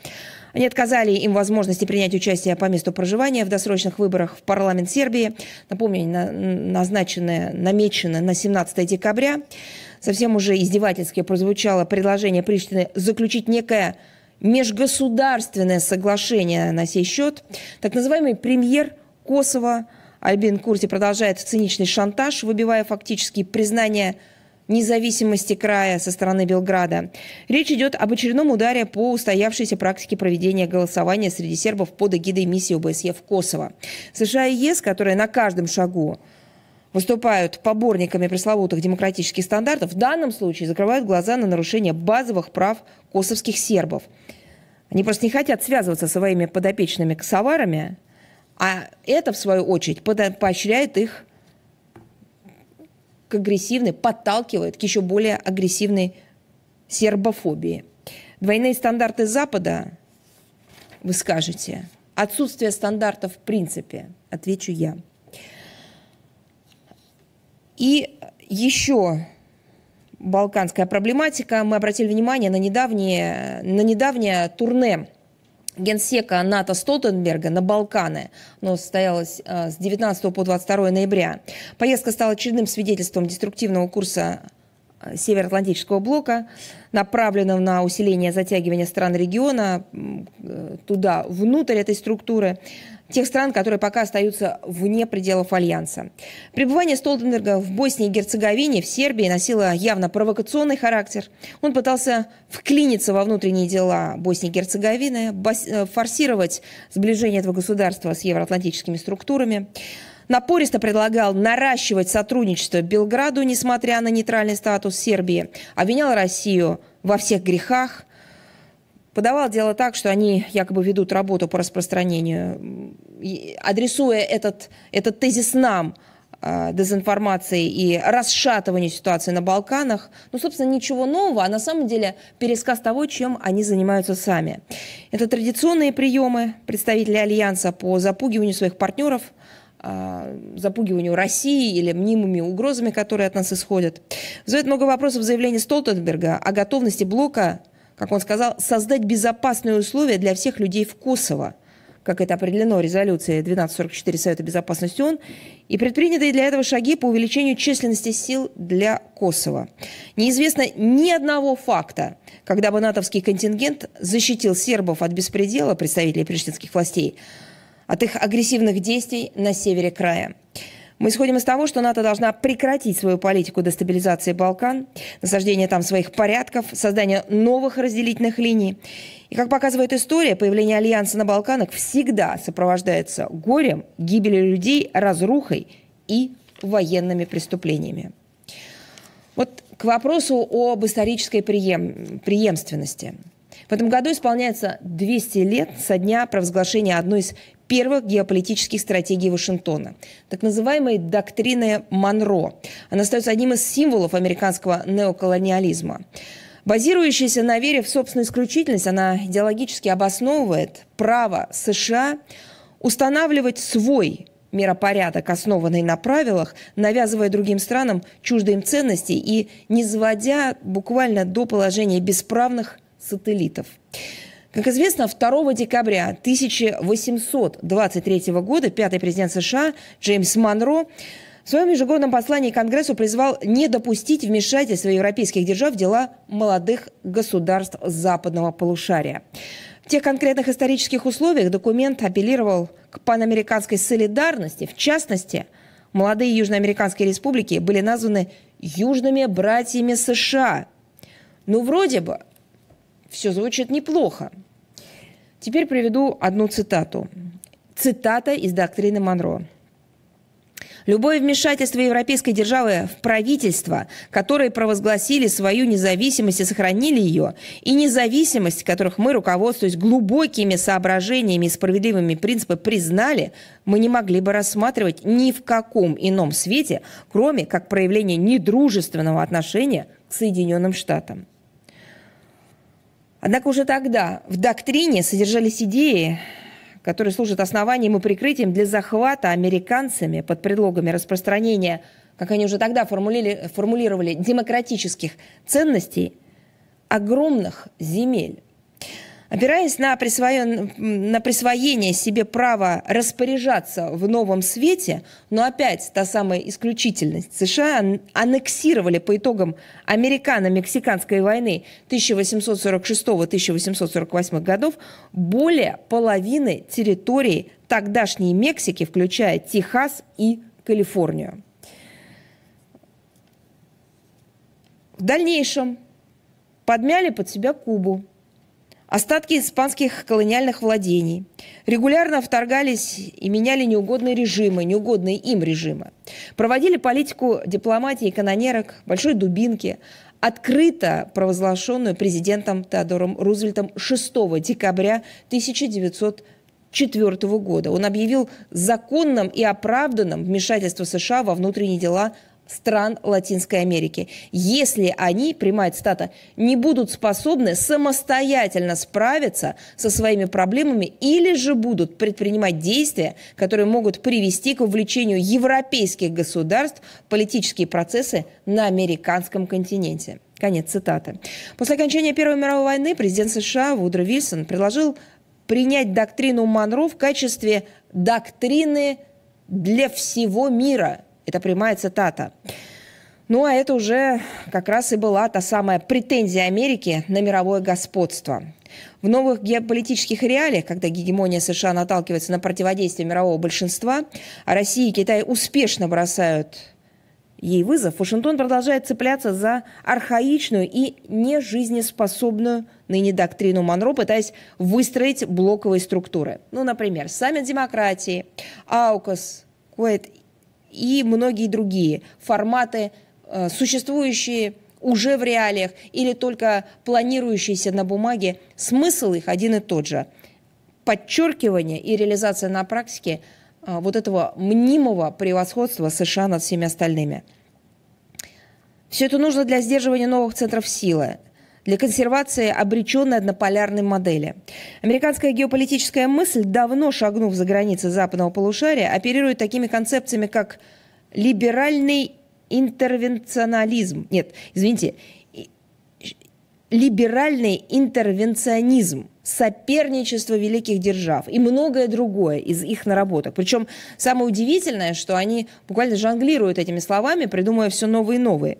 они отказали им возможности принять участие по месту проживания в досрочных выборах в парламент Сербии. Напомню, назначенное, намечено на 17 декабря. Совсем уже издевательски прозвучало предложение Приштины заключить некое межгосударственное соглашение на сей счет. Так называемый премьер Косово Альбин Курти продолжает циничный шантаж, выбивая фактически признание независимости края со стороны Белграда. Речь идет об очередном ударе по устоявшейся практике проведения голосования среди сербов под эгидой миссии ОБСЕ в Косово. США и ЕС, которые на каждом шагу выступают поборниками пресловутых демократических стандартов, в данном случае закрывают глаза на нарушение базовых прав косовских сербов. Они просто не хотят связываться со своими подопечными косоварами, а это, в свою очередь, поощряет их к агрессивной, подталкивает к еще более агрессивной сербофобии. Двойные стандарты Запада, вы скажете, отсутствие стандартов в принципе, отвечу я. И еще балканская проблематика. Мы обратили внимание на недавнее, на недавнее турне генсека НАТО Столтенберга на Балканы. Оно состоялось а, с 19 по 22 ноября. Поездка стала очередным свидетельством деструктивного курса а, Североатлантического блока, направленного на усиление затягивания стран региона э, туда, внутрь этой структуры тех стран, которые пока остаются вне пределов Альянса. Пребывание Столтенберга в Боснии и Герцеговине, в Сербии носило явно провокационный характер. Он пытался вклиниться во внутренние дела Боснии и Герцеговины, э, форсировать сближение этого государства с евроатлантическими структурами напористо предлагал наращивать сотрудничество Белграду, несмотря на нейтральный статус Сербии, обвинял Россию во всех грехах, подавал дело так, что они якобы ведут работу по распространению, адресуя этот, этот тезис нам, а, дезинформации и расшатыванию ситуации на Балканах, ну, собственно, ничего нового, а на самом деле пересказ того, чем они занимаются сами. Это традиционные приемы представителей Альянса по запугиванию своих партнеров, а, запугиванию России или мнимыми угрозами, которые от нас исходят. Задает много вопросов заявление Столтенберга о готовности блока как он сказал, создать безопасные условия для всех людей в Косово, как это определено резолюцией 1244 Совета Безопасности ООН, и предпринятые для этого шаги по увеличению численности сил для Косово. Неизвестно ни одного факта, когда бы натовский контингент защитил сербов от беспредела представителей приштинских властей, от их агрессивных действий на севере края. Мы исходим из того, что НАТО должна прекратить свою политику дестабилизации Балкан, насаждение там своих порядков, создание новых разделительных линий. И, как показывает история, появление альянса на Балканах всегда сопровождается горем, гибелью людей, разрухой и военными преступлениями. Вот к вопросу об исторической преем... преемственности. В этом году исполняется 200 лет со дня провозглашения одной из первых геополитических стратегий Вашингтона, так называемой доктрины Монро. Она остается одним из символов американского неоколониализма. Базирующаяся на вере в собственную исключительность, она идеологически обосновывает право США устанавливать свой миропорядок, основанный на правилах, навязывая другим странам чуждые им ценности и не заводя буквально до положения бесправных сателлитов. Как известно, 2 декабря 1823 года пятый президент США Джеймс Монро в своем ежегодном послании Конгрессу призвал не допустить вмешательства европейских держав в дела молодых государств западного полушария. В тех конкретных исторических условиях документ апеллировал к панамериканской солидарности. В частности, молодые южноамериканские республики были названы южными братьями США. Ну, вроде бы, все звучит неплохо. Теперь приведу одну цитату. Цитата из доктрины Монро. Любое вмешательство европейской державы в правительства, которые провозгласили свою независимость и сохранили ее, и независимость, которых мы, руководствуясь глубокими соображениями и справедливыми принципами, признали, мы не могли бы рассматривать ни в каком ином свете, кроме как проявление недружественного отношения к Соединенным Штатам. Однако уже тогда в доктрине содержались идеи, которые служат основанием и прикрытием для захвата американцами под предлогами распространения, как они уже тогда формулировали, демократических ценностей, огромных земель. Опираясь на, присвоен... на присвоение себе права распоряжаться в новом свете, но опять та самая исключительность, США аннексировали по итогам американо-мексиканской войны 1846-1848 годов более половины территории тогдашней Мексики, включая Техас и Калифорнию. В дальнейшем подмяли под себя Кубу – Остатки испанских колониальных владений регулярно вторгались и меняли неугодные режимы, неугодные им режимы. Проводили политику дипломатии канонерок, большой дубинки, открыто провозглашенную президентом Теодором Рузвельтом 6 декабря 1904 года. Он объявил законным и оправданным вмешательство США во внутренние дела стран Латинской Америки, если они, прямая цитата, не будут способны самостоятельно справиться со своими проблемами или же будут предпринимать действия, которые могут привести к увлечению европейских государств в политические процессы на американском континенте. Конец цитаты. После окончания Первой мировой войны президент США Вудро Вильсон предложил принять доктрину Монро в качестве доктрины для всего мира – это прямая цитата. Ну, а это уже как раз и была та самая претензия Америки на мировое господство. В новых геополитических реалиях, когда гегемония США наталкивается на противодействие мирового большинства, а Россия и Китай успешно бросают ей вызов, Вашингтон продолжает цепляться за архаичную и нежизнеспособную ныне доктрину Монро, пытаясь выстроить блоковые структуры. Ну, например, саммит демократии, АУКОС, Куэйт и многие другие форматы, э, существующие уже в реалиях или только планирующиеся на бумаге, смысл их один и тот же. Подчеркивание и реализация на практике э, вот этого мнимого превосходства США над всеми остальными. Все это нужно для сдерживания новых центров силы, для консервации обреченной однополярной модели. Американская геополитическая мысль, давно шагнув за границы западного полушария, оперирует такими концепциями, как либеральный интервенционализм. Нет, извините, либеральный интервенционизм – соперничество великих держав и многое другое из их наработок. Причем самое удивительное, что они буквально жонглируют этими словами, придумывая все новые и новые.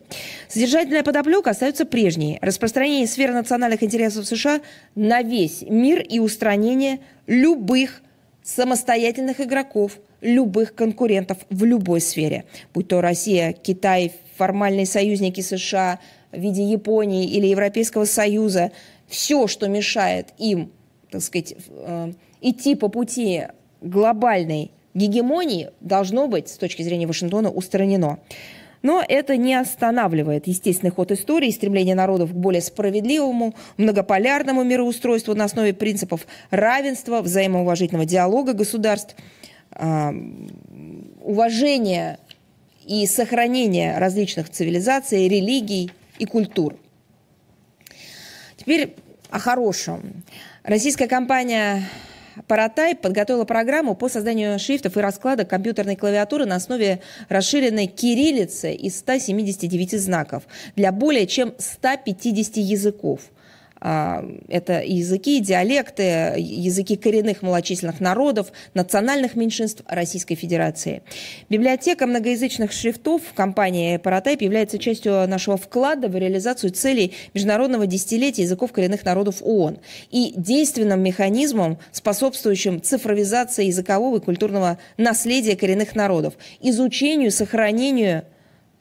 Содержательная подоплека остается прежней. Распространение сфер национальных интересов США на весь мир и устранение любых самостоятельных игроков, любых конкурентов в любой сфере. Будь то Россия, Китай, формальные союзники США в виде Японии или Европейского Союза – все, что мешает им, так сказать, э, идти по пути глобальной гегемонии, должно быть, с точки зрения Вашингтона, устранено. Но это не останавливает естественный ход истории и стремление народов к более справедливому, многополярному мироустройству на основе принципов равенства, взаимоуважительного диалога государств, а, уважения и сохранения различных цивилизаций, религий и культур – Теперь о хорошем. Российская компания Паратай подготовила программу по созданию шрифтов и раскладок компьютерной клавиатуры на основе расширенной кириллицы из 179 знаков для более чем 150 языков. А, это языки, диалекты, языки коренных малочисленных народов, национальных меньшинств Российской Федерации. Библиотека многоязычных шрифтов компании «Паратайп» является частью нашего вклада в реализацию целей Международного десятилетия языков коренных народов ООН и действенным механизмом, способствующим цифровизации языкового и культурного наследия коренных народов, изучению, и сохранению –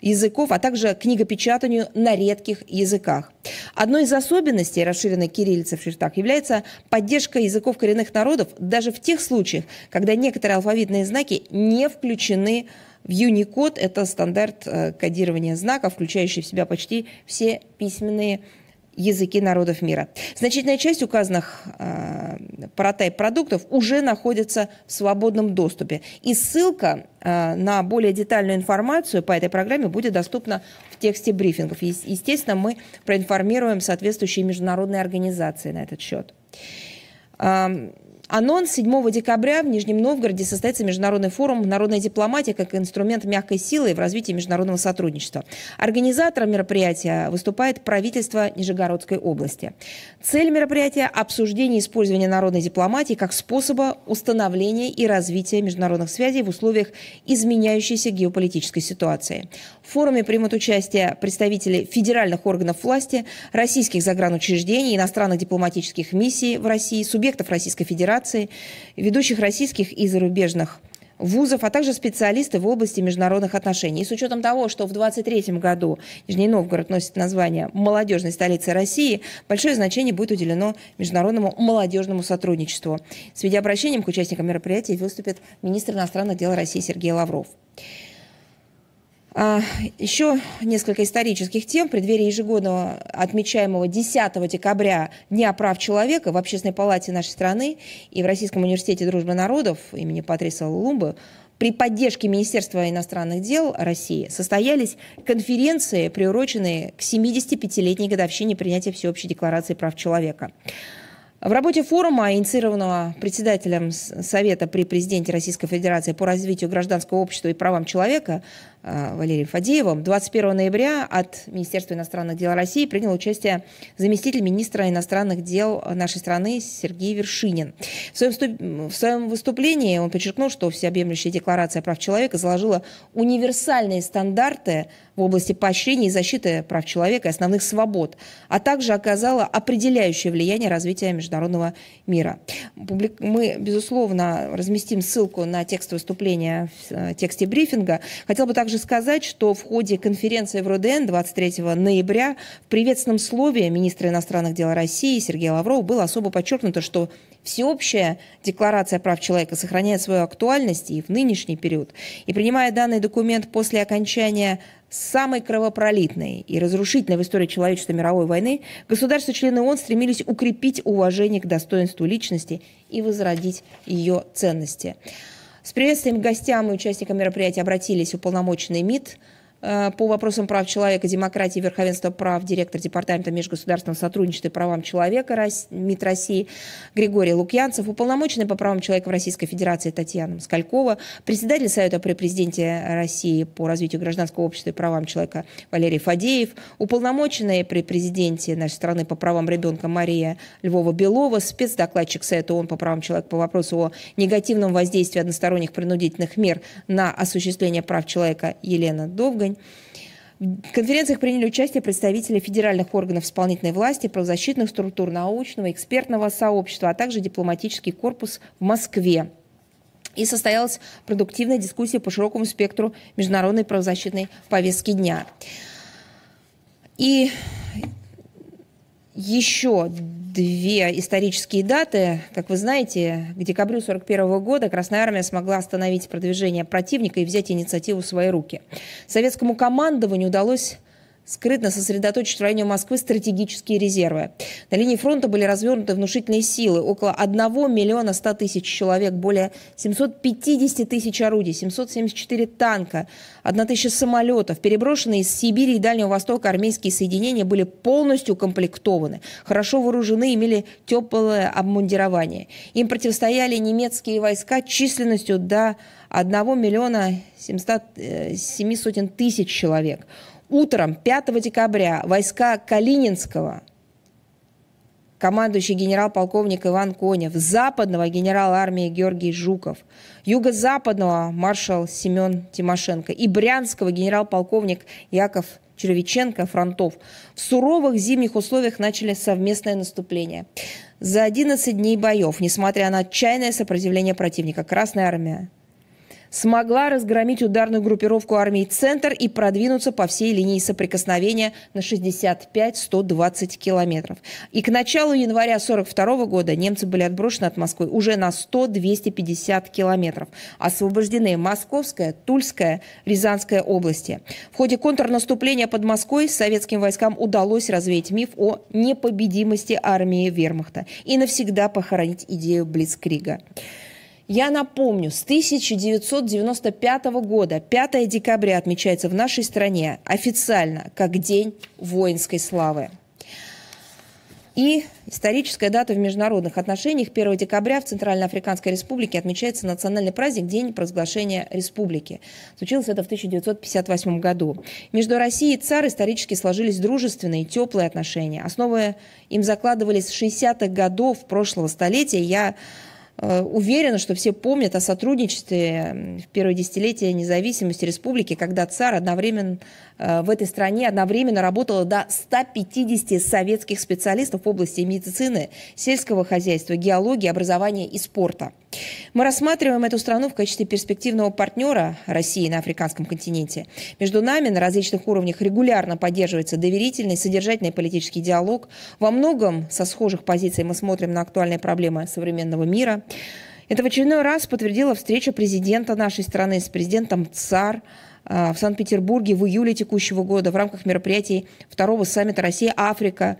языков, а также книгопечатанию на редких языках. Одной из особенностей расширенной кириллицы в шрифтах является поддержка языков коренных народов даже в тех случаях, когда некоторые алфавитные знаки не включены в Unicode. Это стандарт э, кодирования знаков, включающий в себя почти все письменные языки народов мира. Значительная часть указанных э, паратай-продуктов уже находится в свободном доступе. И ссылка э, на более детальную информацию по этой программе будет доступна в тексте брифингов. Е- естественно, мы проинформируем соответствующие международные организации на этот счет. Э, Анонс 7 декабря в Нижнем Новгороде состоится международный форум «Народная дипломатия как инструмент мягкой силы в развитии международного сотрудничества». Организатором мероприятия выступает правительство Нижегородской области. Цель мероприятия – обсуждение использования народной дипломатии как способа установления и развития международных связей в условиях изменяющейся геополитической ситуации. В форуме примут участие представители федеральных органов власти, российских загранучреждений, иностранных дипломатических миссий в России, субъектов Российской Федерации, ведущих российских и зарубежных вузов, а также специалисты в области международных отношений. И с учетом того, что в 2023 году Нижний Новгород носит название «Молодежной столицы России», большое значение будет уделено международному молодежному сотрудничеству. С видеообращением к участникам мероприятия выступит министр иностранных дел России Сергей Лавров. А, Еще несколько исторических тем. В преддверии ежегодного отмечаемого 10 декабря Дня прав человека в Общественной палате нашей страны и в Российском университете дружбы народов имени Патриса Лумбы при поддержке Министерства иностранных дел России состоялись конференции, приуроченные к 75-летней годовщине принятия Всеобщей декларации прав человека. В работе форума, инициированного председателем Совета при президенте Российской Федерации по развитию гражданского общества и правам человека, Э, Валерием Фадеевым. 21 ноября от Министерства иностранных дел России принял участие заместитель министра иностранных дел нашей страны Сергей Вершинин. В своем, в своем выступлении он подчеркнул, что Всеобъемлющая декларация прав человека заложила универсальные стандарты в области поощрения и защиты прав человека и основных свобод, а также оказала определяющее влияние развития международного мира. Мы, безусловно, разместим ссылку на текст выступления в э, тексте брифинга. Хотел бы также также сказать, что в ходе конференции в РОДН 23 ноября в приветственном слове министра иностранных дел России Сергея Лаврова было особо подчеркнуто, что Всеобщая декларация прав человека сохраняет свою актуальность и в нынешний период. И принимая данный документ после окончания самой кровопролитной и разрушительной в истории человечества мировой войны, государства-члены ООН стремились укрепить уважение к достоинству личности и возродить ее ценности. С приветствием гостям и участникам мероприятия обратились уполномоченный МИД Э, по вопросам прав человека, демократии и верховенства прав директор Департамента межгосударственного сотрудничества и правам человека МИД России Григорий Лукьянцев, уполномоченный по правам человека в Российской Федерации Татьяна Скалькова, председатель Совета при президенте России по развитию гражданского общества и правам человека Валерий Фадеев, уполномоченный при президенте нашей страны по правам ребенка Мария Львова-Белова, спецдокладчик Совета ООН по правам человека по вопросу о негативном воздействии односторонних принудительных мер на осуществление прав человека Елена Довгань, в конференциях приняли участие представители федеральных органов исполнительной власти, правозащитных структур, научного, экспертного сообщества, а также дипломатический корпус в Москве. И состоялась продуктивная дискуссия по широкому спектру международной правозащитной повестки дня. И еще две исторические даты. Как вы знаете, к декабрю 1941 года Красная Армия смогла остановить продвижение противника и взять инициативу в свои руки. Советскому командованию удалось скрытно сосредоточить в районе Москвы стратегические резервы. На линии фронта были развернуты внушительные силы. Около 1 миллиона 100 тысяч человек, более 750 тысяч орудий, 774 танка, 1 тысяча самолетов. Переброшенные из Сибири и Дальнего Востока армейские соединения были полностью укомплектованы, хорошо вооружены, имели теплое обмундирование. Им противостояли немецкие войска численностью до 1 миллиона 700 э, тысяч человек. Утром 5 декабря войска Калининского командующий генерал-полковник Иван Конев, западного генерал армии Георгий Жуков, юго-западного маршал Семен Тимошенко и брянского генерал-полковник Яков Червиченко фронтов в суровых зимних условиях начали совместное наступление. За 11 дней боев, несмотря на отчаянное сопротивление противника, Красная Армия смогла разгромить ударную группировку армии «Центр» и продвинуться по всей линии соприкосновения на 65-120 километров. И к началу января 1942 года немцы были отброшены от Москвы уже на 100-250 километров. Освобождены Московская, Тульская, Рязанская области. В ходе контрнаступления под Москвой советским войскам удалось развеять миф о непобедимости армии вермахта и навсегда похоронить идею Блицкрига. Я напомню, с 1995 года 5 декабря отмечается в нашей стране официально как День воинской славы. И историческая дата в международных отношениях 1 декабря в Центральноафриканской Республике отмечается национальный праздник День провозглашения республики. Случилось это в 1958 году. Между Россией и ЦАР исторически сложились дружественные теплые отношения. Основы им закладывались с 60-х годов прошлого столетия. Я Э, уверена, что все помнят о сотрудничестве в первое десятилетие независимости республики, когда царь одновременно э, в этой стране одновременно работало до 150 советских специалистов в области медицины, сельского хозяйства, геологии, образования и спорта. Мы рассматриваем эту страну в качестве перспективного партнера России на африканском континенте. Между нами на различных уровнях регулярно поддерживается доверительный, содержательный политический диалог. Во многом со схожих позиций мы смотрим на актуальные проблемы современного мира. Это в очередной раз подтвердила встреча президента нашей страны с президентом ЦАР а, в Санкт-Петербурге в июле текущего года в рамках мероприятий второго саммита Россия-Африка.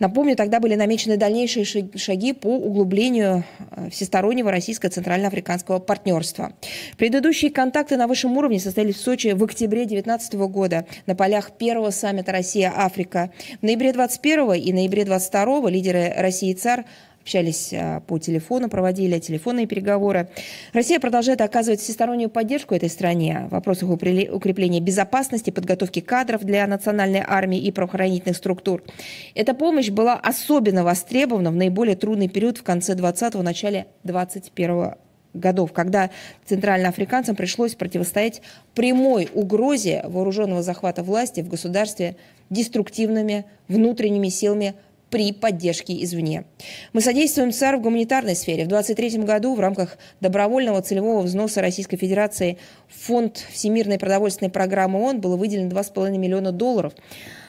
Напомню, тогда были намечены дальнейшие шаги по углублению а, всестороннего российско-центральноафриканского партнерства. Предыдущие контакты на высшем уровне состоялись в Сочи в октябре 2019 года на полях первого саммита Россия-Африка. В ноябре 21 и ноябре 22 лидеры России и ЦАР общались а, по телефону, проводили телефонные переговоры. Россия продолжает оказывать всестороннюю поддержку этой стране в вопросах укрепления безопасности, подготовки кадров для национальной армии и правоохранительных структур. Эта помощь была особенно востребована в наиболее трудный период в конце 20-го, начале 21 годов, когда центральноафриканцам пришлось противостоять прямой угрозе вооруженного захвата власти в государстве деструктивными внутренними силами при поддержке извне. Мы содействуем ЦАР в гуманитарной сфере. В 2023 году в рамках добровольного целевого взноса Российской Федерации в фонд Всемирной продовольственной программы ООН было выделено 2,5 миллиона долларов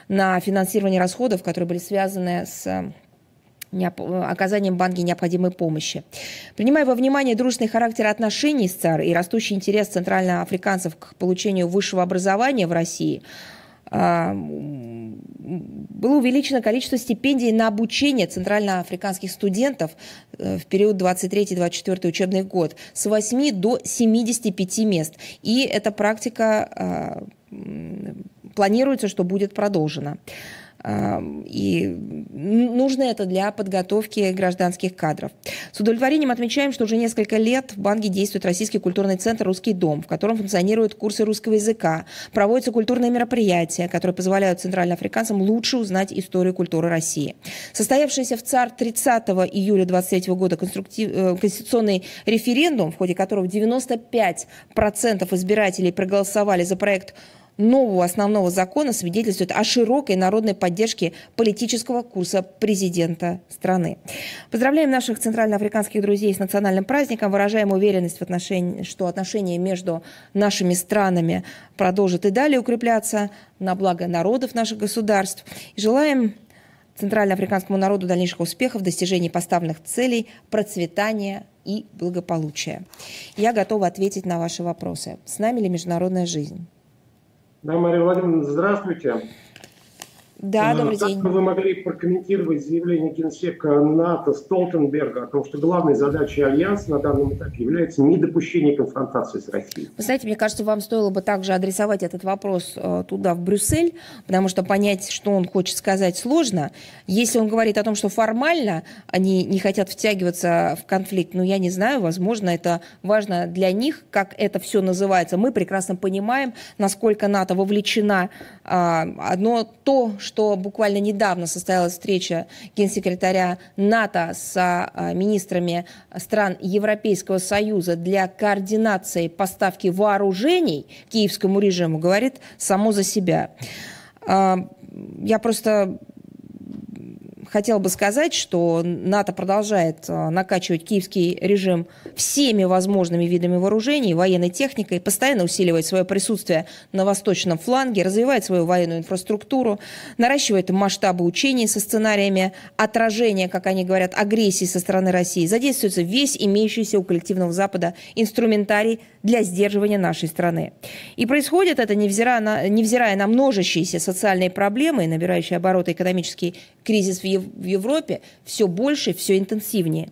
на финансирование расходов, которые были связаны с э, э, оказанием банки необходимой помощи. Принимая во внимание дружный характер отношений с ЦАР и растущий интерес центральноафриканцев к получению высшего образования в России – было увеличено количество стипендий на обучение центральноафриканских студентов э, в период 23-24 учебный год с 8 до 75 мест. И эта практика а, планируется, что будет продолжена. И нужно это для подготовки гражданских кадров. С удовлетворением отмечаем, что уже несколько лет в банке действует Российский культурный центр «Русский дом», в котором функционируют курсы русского языка, проводятся культурные мероприятия, которые позволяют центральноафриканцам лучше узнать историю культуры России. Состоявшийся в ЦАР 30 июля 2023 года конструктив... Э, конституционный референдум, в ходе которого 95% избирателей проголосовали за проект нового основного закона свидетельствует о широкой народной поддержке политического курса президента страны. Поздравляем наших центральноафриканских друзей с национальным праздником, выражаем уверенность, в отношении, что отношения между нашими странами продолжат и далее укрепляться на благо народов наших государств. И желаем центральноафриканскому народу дальнейших успехов, достижений поставленных целей, процветания и благополучия. Я готова ответить на ваши вопросы. С нами ли международная жизнь? Да, Мария Владимировна, здравствуйте. Да, добрый день. Как бы вы могли прокомментировать заявление генсека НАТО Столтенберга о том, что главной задачей Альянса на данном этапе является недопущение конфронтации с Россией? Вы знаете, мне кажется, вам стоило бы также адресовать этот вопрос э, туда, в Брюссель, потому что понять, что он хочет сказать, сложно. Если он говорит о том, что формально они не хотят втягиваться в конфликт, ну, я не знаю, возможно, это важно для них, как это все называется. Мы прекрасно понимаем, насколько НАТО вовлечена. А, одно то, что что буквально недавно состоялась встреча генсекретаря НАТО с а, министрами стран Европейского Союза для координации поставки вооружений киевскому режиму, говорит само за себя. А, я просто Хотел бы сказать, что НАТО продолжает э, накачивать киевский режим всеми возможными видами вооружений, военной техникой, постоянно усиливает свое присутствие на восточном фланге, развивает свою военную инфраструктуру, наращивает масштабы учений со сценариями отражения, как они говорят, агрессии со стороны России. Задействуется весь имеющийся у коллективного Запада инструментарий для сдерживания нашей страны. И происходит это, невзирая на, невзирая на множащиеся социальные проблемы и набирающие обороты экономические кризис в, Ев- в Европе все больше, все интенсивнее.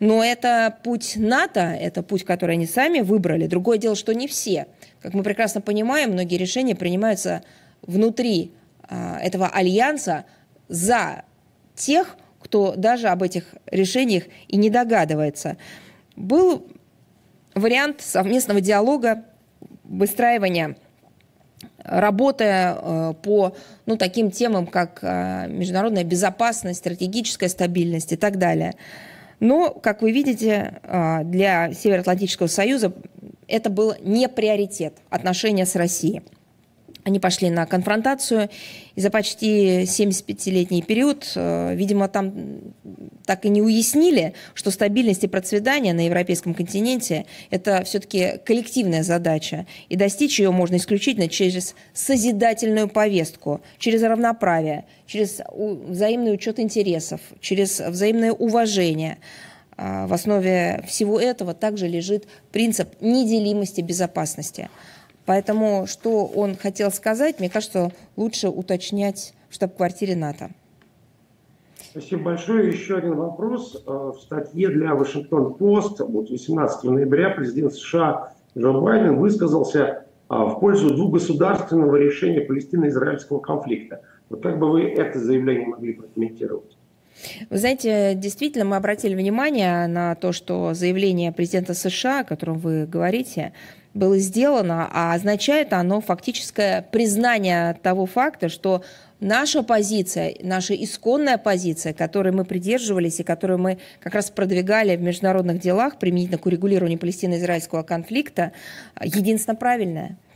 Но это путь НАТО, это путь, который они сами выбрали. Другое дело, что не все. Как мы прекрасно понимаем, многие решения принимаются внутри а, этого альянса за тех, кто даже об этих решениях и не догадывается. Был вариант совместного диалога, выстраивания работая э, по ну, таким темам, как э, международная безопасность, стратегическая стабильность и так далее. Но, как вы видите, э, для Североатлантического союза это был не приоритет отношения с Россией. Они пошли на конфронтацию, и за почти 75-летний период, э, видимо, там так и не уяснили, что стабильность и процветание на европейском континенте – это все-таки коллективная задача, и достичь ее можно исключительно через созидательную повестку, через равноправие, через взаимный учет интересов, через взаимное уважение а – в основе всего этого также лежит принцип неделимости безопасности. Поэтому, что он хотел сказать, мне кажется, лучше уточнять в штаб-квартире НАТО. Спасибо большое. Еще один вопрос. Э, в статье для Вашингтон-Пост вот 18 ноября президент США Джо Байден высказался э, в пользу двухгосударственного решения палестино-израильского конфликта. Вот как бы вы это заявление могли прокомментировать? Вы знаете, действительно, мы обратили внимание на то, что заявление президента США, о котором вы говорите, было сделано, а означает оно фактическое признание того факта, что наша позиция, наша исконная позиция, которой мы придерживались и которую мы как раз продвигали в международных делах применительно к урегулированию палестино-израильского конфликта, единственно правильная –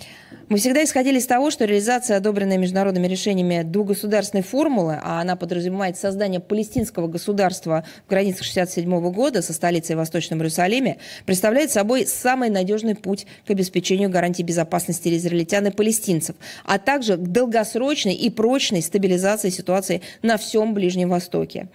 мы всегда исходили из того, что реализация, одобренная международными решениями двугосударственной формулы, а она подразумевает создание палестинского государства в границах 1967 года со столицей в Восточном Иерусалиме, представляет собой самый надежный путь к обеспечению гарантий безопасности израильтян и палестинцев, а также к долгосрочной и прочной стабилизации ситуации на всем Ближнем Востоке.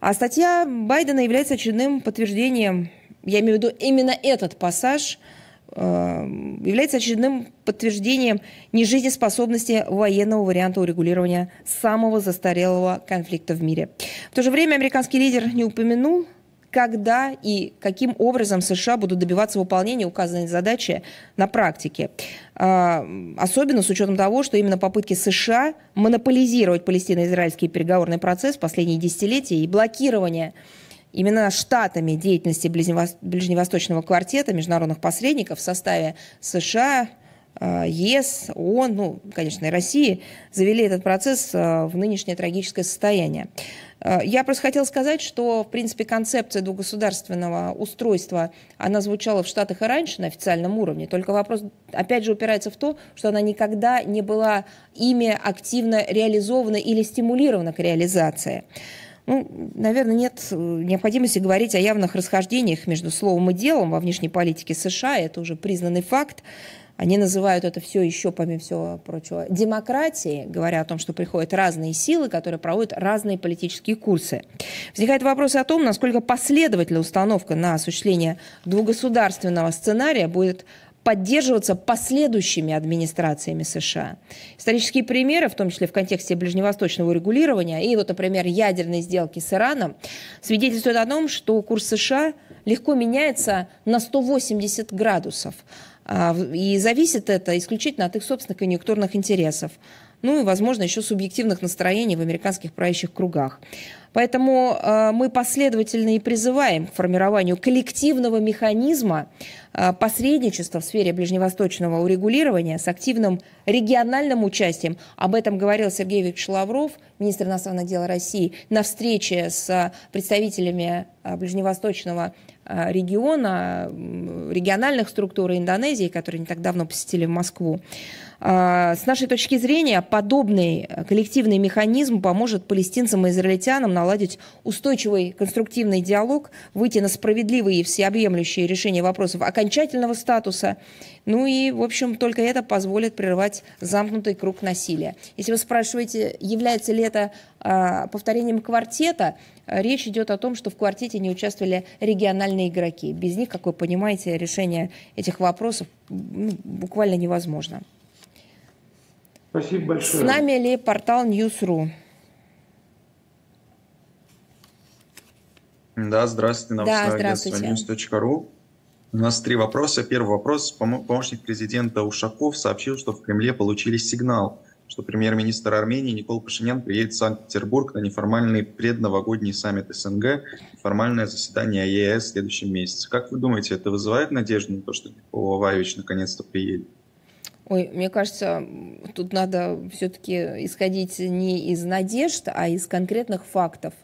А статья Байдена является очередным подтверждением, я имею в виду именно этот пассаж – Эм, является очередным подтверждением нежизнеспособности военного варианта урегулирования самого застарелого конфликта в мире. В то же время американский лидер не упомянул, когда и каким образом США будут добиваться выполнения указанной задачи на практике. А, особенно с учетом того, что именно попытки США монополизировать палестино-израильский переговорный процесс в последние десятилетия и блокирование Именно штатами деятельности Ближневосточного квартета международных посредников в составе США, а, ЕС, ООН, ну, конечно, и России, завели этот процесс а, в нынешнее трагическое состояние. А, я просто хотела сказать, что, в принципе, концепция двугосударственного устройства, она звучала в Штатах и раньше на официальном уровне, только вопрос, опять же, упирается в то, что она никогда не была ими активно реализована или стимулирована к реализации. Ну, наверное, нет э, необходимости говорить о явных расхождениях между словом и делом во внешней политике США. Это уже признанный факт. Они называют это все еще, помимо всего прочего, демократией, говоря о том, что приходят разные силы, которые проводят разные политические курсы. Возникает вопрос о том, насколько последовательна установка на осуществление двугосударственного сценария будет поддерживаться последующими администрациями США. Исторические примеры, в том числе в контексте ближневосточного регулирования и, вот, например, ядерной сделки с Ираном, свидетельствуют о том, что курс США легко меняется на 180 градусов. А, и зависит это исключительно от их собственных конъюнктурных интересов. Ну и, возможно, еще субъективных настроений в американских правящих кругах. Поэтому э, мы последовательно и призываем к формированию коллективного механизма э, посредничества в сфере ближневосточного урегулирования с активным региональным участием. Об этом говорил Сергей Викторович Лавров, министр иностранных дел России, на встрече с представителями э, ближневосточного Э, региона, региональных структур Индонезии, которые не так давно посетили в Москву. А, с нашей точки зрения, подобный э, коллективный механизм поможет палестинцам и израильтянам наладить устойчивый конструктивный диалог, выйти на справедливые и всеобъемлющие решения вопросов окончательного статуса. Ну и, в общем, только это позволит прервать замкнутый круг насилия. Если вы спрашиваете, является ли это а, повторением квартета, Э, речь идет о том, что в квартете не участвовали региональные игроки. Без них, как вы понимаете, решение этих вопросов ну, буквально невозможно. Спасибо большое. С нами ли портал News.ru? Да, здравствуйте, новостное да, здравствуйте. агентство news.ru. У нас три вопроса. Первый вопрос. Помощник президента Ушаков сообщил, что в Кремле получили сигнал – что премьер-министр Армении Никол Пашинян приедет в Санкт-Петербург на неформальный предновогодний саммит СНГ и формальное заседание ЕС в следующем месяце. Как вы думаете, это вызывает надежду на то, что Никола Ваевич наконец-то приедет? Ой, мне кажется, тут надо все-таки исходить не из надежд, а из конкретных фактов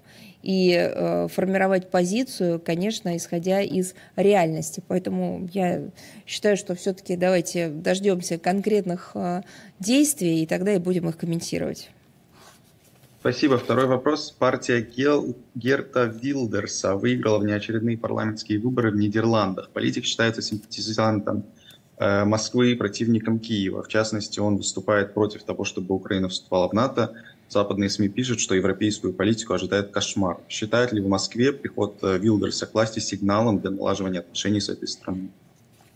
и э, формировать позицию, конечно, исходя из реальности. Поэтому я считаю, что все-таки давайте дождемся конкретных э, действий, и тогда и будем их комментировать. Спасибо. Второй вопрос. Партия Гел... Герта Вилдерса выиграла внеочередные парламентские выборы в Нидерландах. Политик считается симпатизантом э, Москвы и противником Киева. В частности, он выступает против того, чтобы Украина вступала в НАТО, Западные СМИ пишут, что европейскую политику ожидает кошмар. Считает ли в Москве приход э, Вилдерса к власти сигналом для налаживания отношений с этой страной?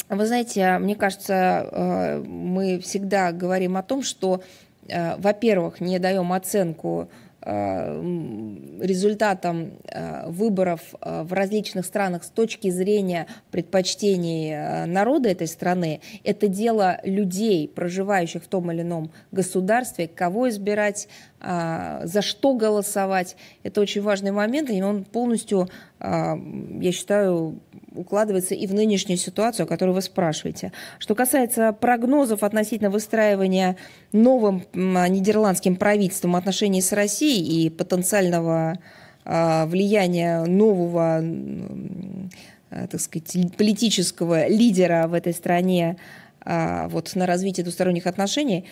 Вы знаете, а, мне кажется, а, мы всегда говорим о том, что, э, во-первых, не даем оценку Э, результатам э, выборов э, в различных странах с точки зрения предпочтений народа этой страны, это дело людей, проживающих в том или ином государстве, кого избирать, за что голосовать. Это очень важный момент, и он полностью, я считаю, укладывается и в нынешнюю ситуацию, о которой вы спрашиваете. Что касается прогнозов относительно выстраивания новым нидерландским правительством отношений с Россией и потенциального а, влияния нового, э, так сказать, политического лидера в этой стране а, вот, на развитие двусторонних отношений,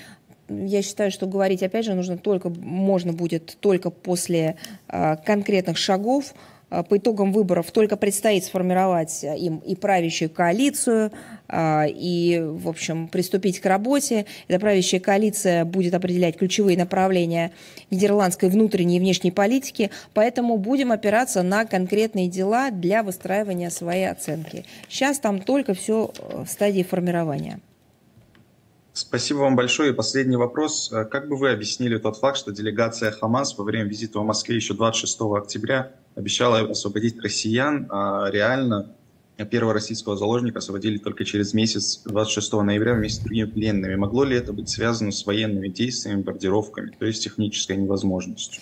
я считаю, что говорить, опять же, нужно только, можно будет только после а, конкретных шагов, а, по итогам выборов только предстоит сформировать им и правящую коалицию, а, и, в общем, приступить к работе. Эта правящая коалиция будет определять ключевые направления нидерландской внутренней и внешней политики, поэтому будем опираться на конкретные дела для выстраивания своей оценки. Сейчас там только все э, в стадии формирования. Спасибо вам большое. И последний вопрос. Э, как бы вы объяснили тот факт, что делегация Хамас во время визита в Москве еще 26 октября обещала освободить россиян, а реально первого российского заложника освободили только через месяц, 26 ноября, вместе с другими пленными. Могло ли это быть связано с военными действиями, бомбардировками, то есть технической невозможностью?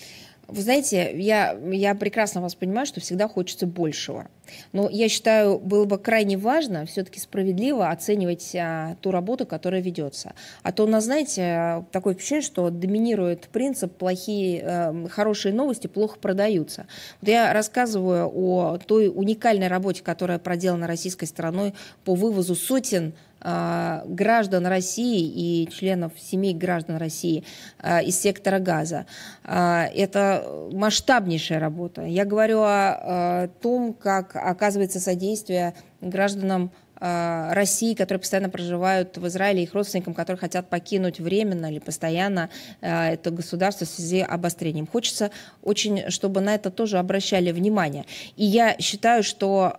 Вы знаете, я, я прекрасно вас понимаю, что всегда хочется большего. Но я считаю, было бы крайне важно все-таки справедливо оценивать а, ту работу, которая ведется. А то у нас, знаете, такое впечатление, что доминирует принцип плохие, э, хорошие новости плохо продаются. Вот я рассказываю о той уникальной работе, которая проделана российской стороной по вывозу сотен а, граждан России и членов семей граждан России а, из сектора газа. А, это масштабнейшая работа. Я говорю о том, как оказывается содействие гражданам России, которые постоянно проживают в Израиле, их родственникам, которые хотят покинуть временно или постоянно это государство в связи с обострением. Хочется очень, чтобы на это тоже обращали внимание. И я считаю, что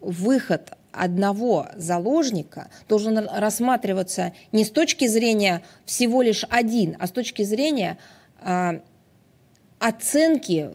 выход одного заложника должен рассматриваться не с точки зрения всего лишь один, а с точки зрения а, оценки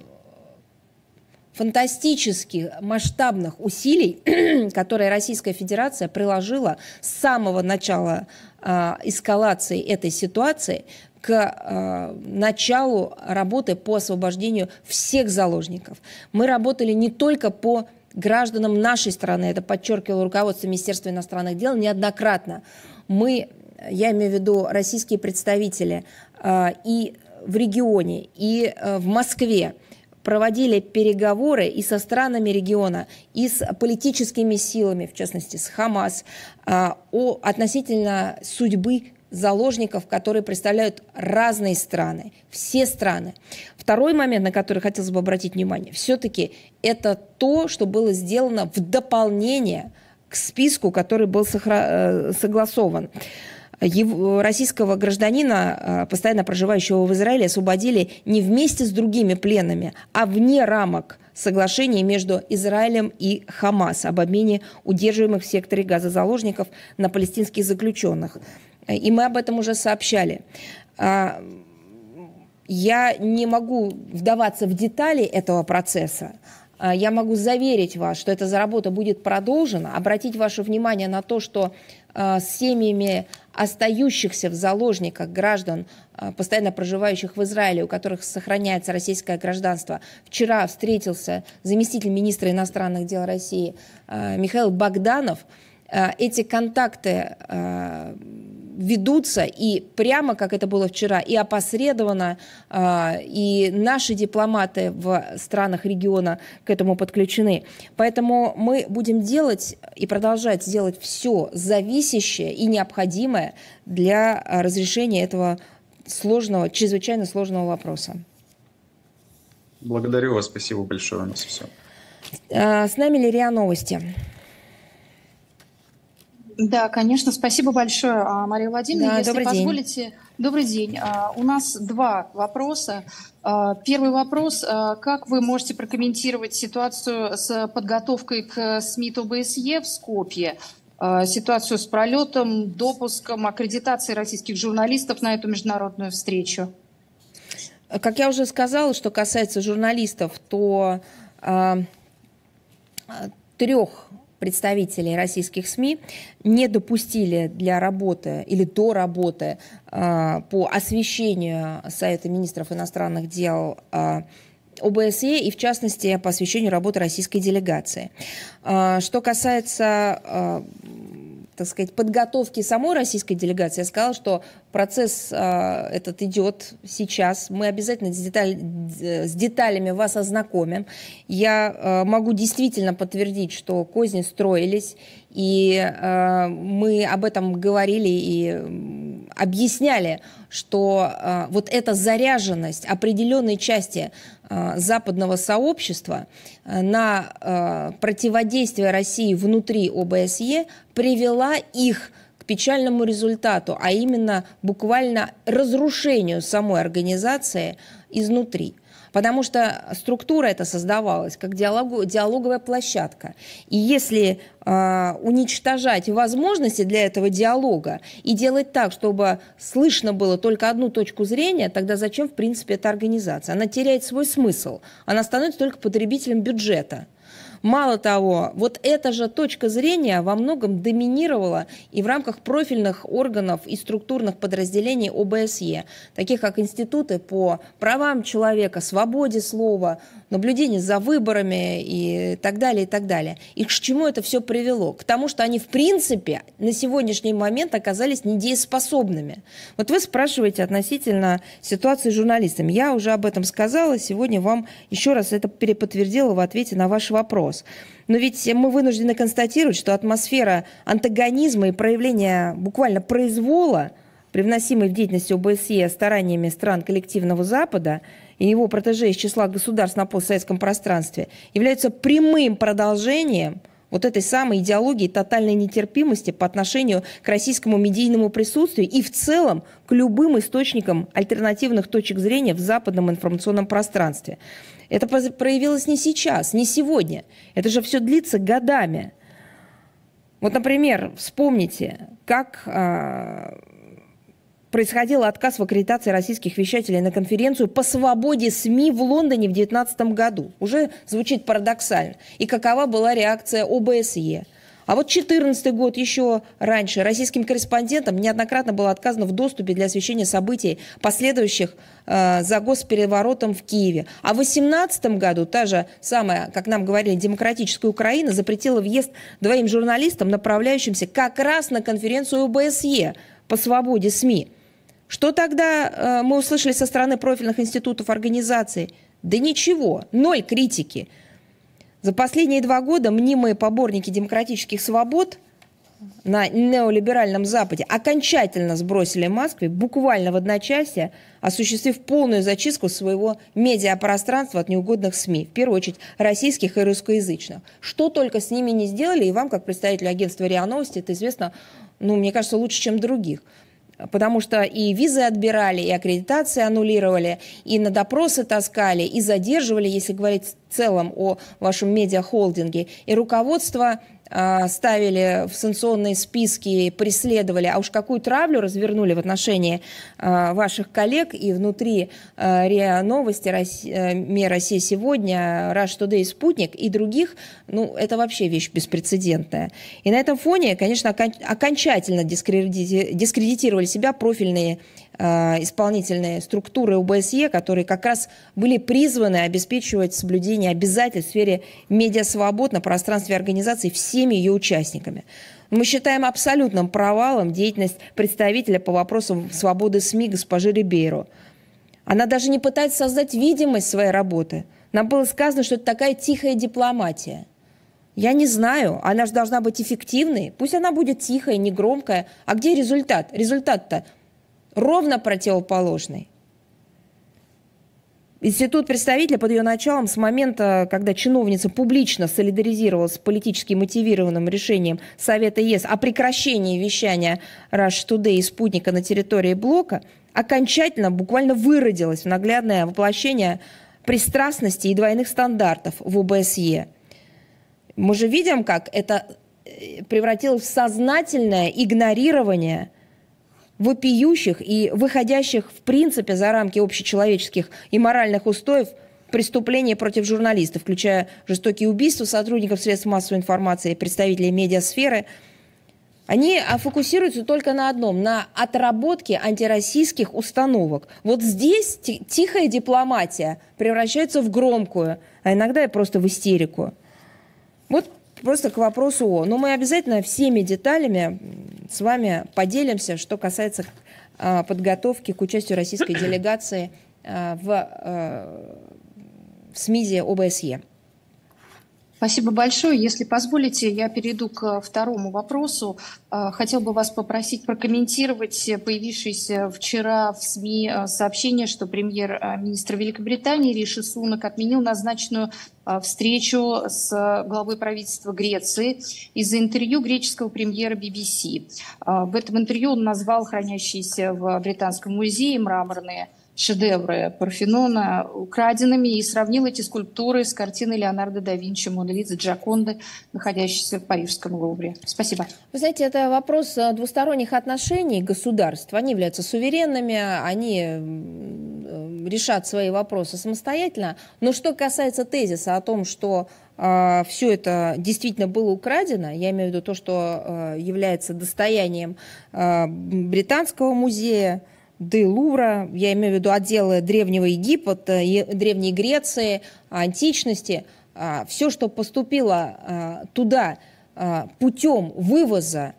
фантастических масштабных усилий, которые Российская Федерация приложила с самого начала э, эскалации этой ситуации к э, началу работы по освобождению всех заложников. Мы работали не только по гражданам нашей страны, это подчеркивало руководство Министерства иностранных дел неоднократно, мы, я имею в виду российские представители э, и в регионе, и э, в Москве, проводили переговоры и со странами региона, и с политическими силами, в частности с Хамас, э, о, относительно судьбы заложников, которые представляют разные страны, все страны. Второй момент, на который хотелось бы обратить внимание, все-таки это то, что было сделано в дополнение к списку, который был э, согласован. Его, российского гражданина, э, постоянно проживающего в Израиле, освободили не вместе с другими пленными, а вне рамок соглашений между Израилем и Хамас об обмене удерживаемых в секторе газозаложников на палестинских заключенных. Э, и мы об этом уже сообщали. А, я не могу вдаваться в детали этого процесса. А, я могу заверить вас, что эта работа будет продолжена. Обратить ваше внимание на то, что а, с семьями остающихся в заложниках граждан, постоянно проживающих в Израиле, у которых сохраняется российское гражданство. Вчера встретился заместитель министра иностранных дел России Михаил Богданов. Эти контакты ведутся и прямо, как это было вчера, и опосредованно, а, и наши дипломаты в странах региона к этому подключены. Поэтому мы будем делать и продолжать делать все зависящее и необходимое для разрешения этого сложного, чрезвычайно сложного вопроса. Благодарю вас, спасибо большое, у нас все. А, с нами Лирия Новости. Да, конечно, спасибо большое, а, Мария Владимировна. Да, Если добрый позволите, день. добрый день. А, у нас два вопроса. А, первый вопрос. Как вы можете прокомментировать ситуацию с подготовкой к э, СМИТу ОБСЕ в Скопье? Ситуацию с пролетом, допуском, аккредитацией российских журналистов на эту международную встречу? Как я уже сказала, что касается журналистов, то трех представителей российских СМИ не допустили для работы или до работы э, по освещению Совета министров иностранных дел э, ОБСЕ и, в частности, по освещению работы российской делегации. А, что касается так сказать, подготовки самой российской делегации, я сказала, что процесс э, этот идет сейчас. Мы обязательно с, деталь, с деталями вас ознакомим. Я э, могу действительно подтвердить, что козни строились, и э, мы об этом говорили и объясняли, что э, вот эта заряженность определенной части э, западного сообщества э, на э, противодействие России внутри ОБСЕ привела их к печальному результату, а именно буквально разрушению самой организации изнутри. Потому что структура эта создавалась как диалогу, диалоговая площадка. И если э, уничтожать возможности для этого диалога и делать так, чтобы слышно было только одну точку зрения, тогда зачем, в принципе, эта организация? Она теряет свой смысл. Она становится только потребителем бюджета. Мало того, вот эта же точка зрения во многом доминировала и в рамках профильных органов и структурных подразделений ОБСЕ, таких как институты по правам человека, свободе слова, наблюдение за выборами и так далее, и так далее. И к чему это все привело? К тому, что они в принципе на сегодняшний момент оказались недееспособными. Вот вы спрашиваете относительно ситуации с журналистами. Я уже об этом сказала, сегодня вам еще раз это переподтвердила в ответе на ваш вопрос вопрос. Но ведь мы вынуждены констатировать, что атмосфера антагонизма и проявления буквально произвола, привносимой в деятельность ОБСЕ стараниями стран коллективного Запада и его протеже из числа государств на постсоветском пространстве, являются прямым продолжением вот этой самой идеологии тотальной нетерпимости по отношению к российскому медийному присутствию и в целом к любым источникам альтернативных точек зрения в западном информационном пространстве. Это проявилось не сейчас, не сегодня. Это же все длится годами. Вот, например, вспомните, как э, происходил отказ в аккредитации российских вещателей на конференцию по свободе СМИ в Лондоне в 2019 году. Уже звучит парадоксально. И какова была реакция ОБСЕ – а вот 2014 год еще раньше российским корреспондентам неоднократно было отказано в доступе для освещения событий, последующих э, за госпереворотом в Киеве. А в 2018 году та же самая, как нам говорили, демократическая Украина запретила въезд двоим журналистам, направляющимся как раз на конференцию ОБСЕ по свободе СМИ. Что тогда э, мы услышали со стороны профильных институтов организаций? Да ничего, ноль критики. За последние два года мнимые поборники демократических свобод на неолиберальном Западе окончательно сбросили Москве буквально в одночасье, осуществив полную зачистку своего медиапространства от неугодных СМИ, в первую очередь российских и русскоязычных. Что только с ними не сделали, и вам, как представителю агентства РИА Новости, это известно, ну, мне кажется, лучше, чем других потому что и визы отбирали, и аккредитации аннулировали, и на допросы таскали, и задерживали, если говорить в целом о вашем медиахолдинге. И руководство а, ставили в санкционные списки, преследовали, а уж какую травлю развернули в отношении а, ваших коллег и внутри а, РИА Новости, э, МИА Россия сегодня, Rush Today, Спутник и других, ну, это вообще вещь беспрецедентная. И на этом фоне, конечно, окончательно дискредитировали себя профильные Э, исполнительные структуры ОБСЕ, которые как раз были призваны обеспечивать соблюдение обязательств в сфере медиасвобод на пространстве организации всеми ее участниками. Мы считаем абсолютным провалом деятельность представителя по вопросам свободы СМИ госпожи Рибейро. Она даже не пытается создать видимость своей работы. Нам было сказано, что это такая тихая дипломатия. Я не знаю, она же должна быть эффективной. Пусть она будет тихая, негромкая. А где результат? Результат-то ровно противоположной. Институт представителя под ее началом с момента, когда чиновница публично солидаризировалась с политически мотивированным решением Совета ЕС о прекращении вещания Rush Today и спутника на территории блока, окончательно буквально выродилась в наглядное воплощение пристрастности и двойных стандартов в ОБСЕ. Мы же видим, как это э, превратилось в сознательное игнорирование – вопиющих и выходящих в принципе за рамки общечеловеческих и моральных устоев преступления против журналистов, включая жестокие убийства сотрудников средств массовой информации, и представителей медиасферы, они фокусируются только на одном, на отработке антироссийских установок. Вот здесь тихая дипломатия превращается в громкую, а иногда и просто в истерику. Вот просто к вопросу о. Но ну, мы обязательно всеми деталями с вами поделимся, что касается а, подготовки к участию российской делегации а, в, э, в СМИЗе ОБСЕ. Спасибо большое. Если позволите, я перейду к э, второму вопросу. Э, хотел бы вас попросить прокомментировать э, появившееся вчера в СМИ сообщение, что премьер-министр Великобритании Риши Сунок отменил назначенную встречу с главой правительства Греции из-за интервью греческого премьера BBC. В этом интервью он назвал хранящиеся в Британском музее мраморные шедевры Парфенона украденными и сравнил эти скульптуры с картиной Леонардо да Винчи «Мона Джаконды», находящейся в Парижском Лувре. Спасибо. Вы знаете, это вопрос э, двусторонних отношений государств. Они являются суверенными, они э, решат свои вопросы самостоятельно. Но что касается тезиса о том, что э, все это действительно было украдено, я имею в виду то, что э, является достоянием э, Британского музея, де Лувра, я имею в виду отделы Древнего Египта, э, Древней Греции, античности, а, все, что поступило а, туда а, путем вывоза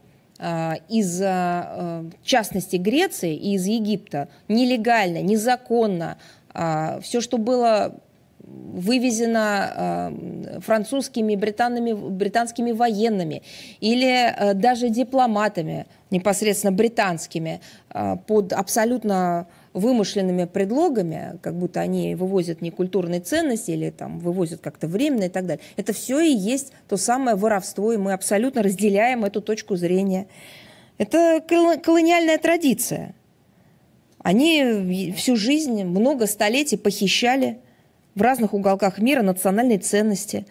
из, э, в частности, Греции и из Египта, нелегально, незаконно, все, что было вывезена э, французскими, британами, британскими военными или э, даже дипломатами, непосредственно британскими, э, под абсолютно вымышленными предлогами, как будто они вывозят не некультурные ценности или там вывозят как-то временно и так далее. Это все и есть то самое воровство, и мы абсолютно разделяем эту точку зрения. Это колониальная традиция. Они всю жизнь, много столетий похищали – в разных уголках мира национальные ценности.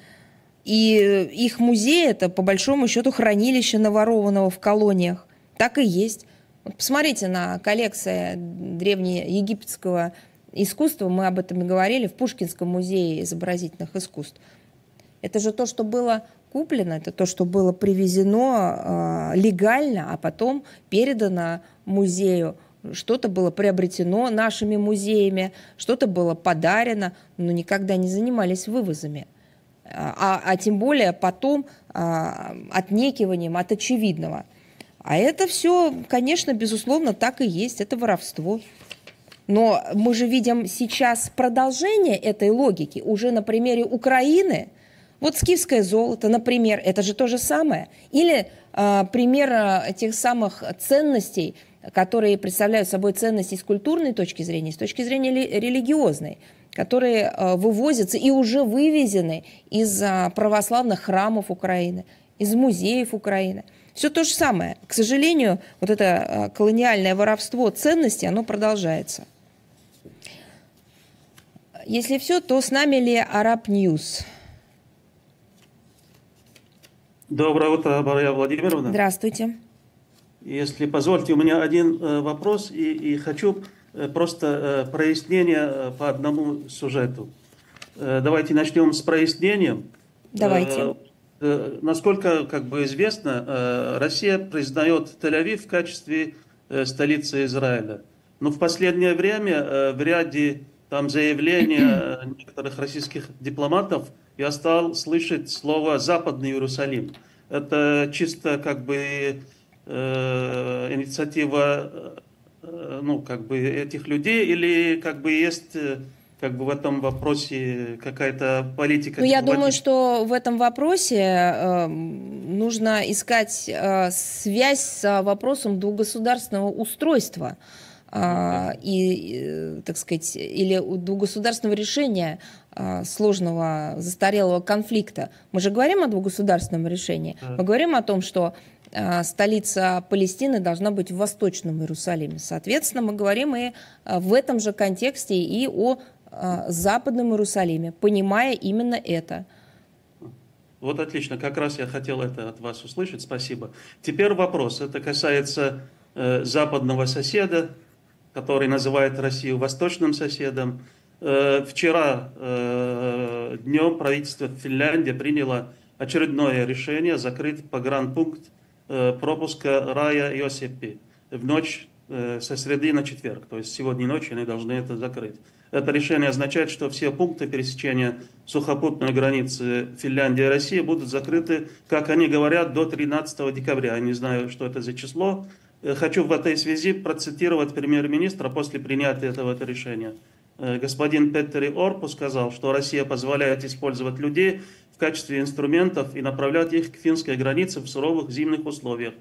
И э, их музей – это, по большому счету, хранилище наворованного в колониях. Так и есть. Вот посмотрите на коллекции древнеегипетского искусства, мы об этом и говорили, в Пушкинском музее изобразительных искусств. Это же то, что было куплено, это то, что было привезено э, легально, а потом передано музею – что-то было приобретено нашими музеями, что-то было подарено, но никогда не занимались вывозами. А, а, а тем более потом а, отнекиванием от очевидного. А это все, конечно, безусловно, так и есть, это воровство. Но мы же видим сейчас продолжение этой логики уже на примере Украины. Вот скифское золото, например, это же то же самое. Или э, пример э, тех самых ценностей – которые представляют собой ценности с культурной точки зрения, с точки зрения религиозной, которые э, вывозятся и уже вывезены из а, православных храмов Украины, из музеев Украины. Все то же самое. К сожалению, вот это э, колониальное воровство ценностей, оно продолжается. Если все, то с нами ли Араб Ньюс? Доброе утро, Мария Владимировна. Здравствуйте. Если позвольте, у меня один э, вопрос, и, и хочу э, просто э, прояснение по одному сюжету. Давайте начнем с прояснения. Давайте. Насколько как бы известно, Россия признает Тель-Авив в качестве столицы Израиля. Но в последнее время в ряде там заявлений некоторых российских дипломатов я стал слышать слово «Западный Иерусалим». Это чисто как бы э, инициатива э, ну, как бы этих людей или как бы есть э, как бы в этом вопросе какая-то политика? Ну, я думаю, что в этом вопросе э, нужно искать э, связь с вопросом двугосударственного устройства э, и, э, так сказать, или двухгосударственного решения э, сложного застарелого конфликта. Мы же говорим о двугосударственном решении. Мы говорим о том, что а, столица Палестины должна быть в Восточном Иерусалиме. Соответственно, мы говорим и а, в этом же контексте и о а, Западном Иерусалиме, понимая именно это. Вот отлично, как раз я хотел это от вас услышать, спасибо. Теперь вопрос, это касается э, западного соседа, который называет Россию восточным соседом. Э, вчера э, днем правительство Финляндии приняло очередное решение закрыть погранпункт Э, пропуска Рая и Осипи в ночь э, со среды на четверг, то есть сегодня ночью они должны это закрыть. Это решение означает, что все пункты пересечения сухопутной границы Финляндии и России будут закрыты, как они говорят, до 13 декабря. Я не знаю, что это за число. Э, хочу в этой связи процитировать премьер-министра после принятия этого решения. Господин Петтери Орпу сказал, что Россия позволяет использовать людей, качестве инструментов и направлять их к финской границе в суровых зимних условиях.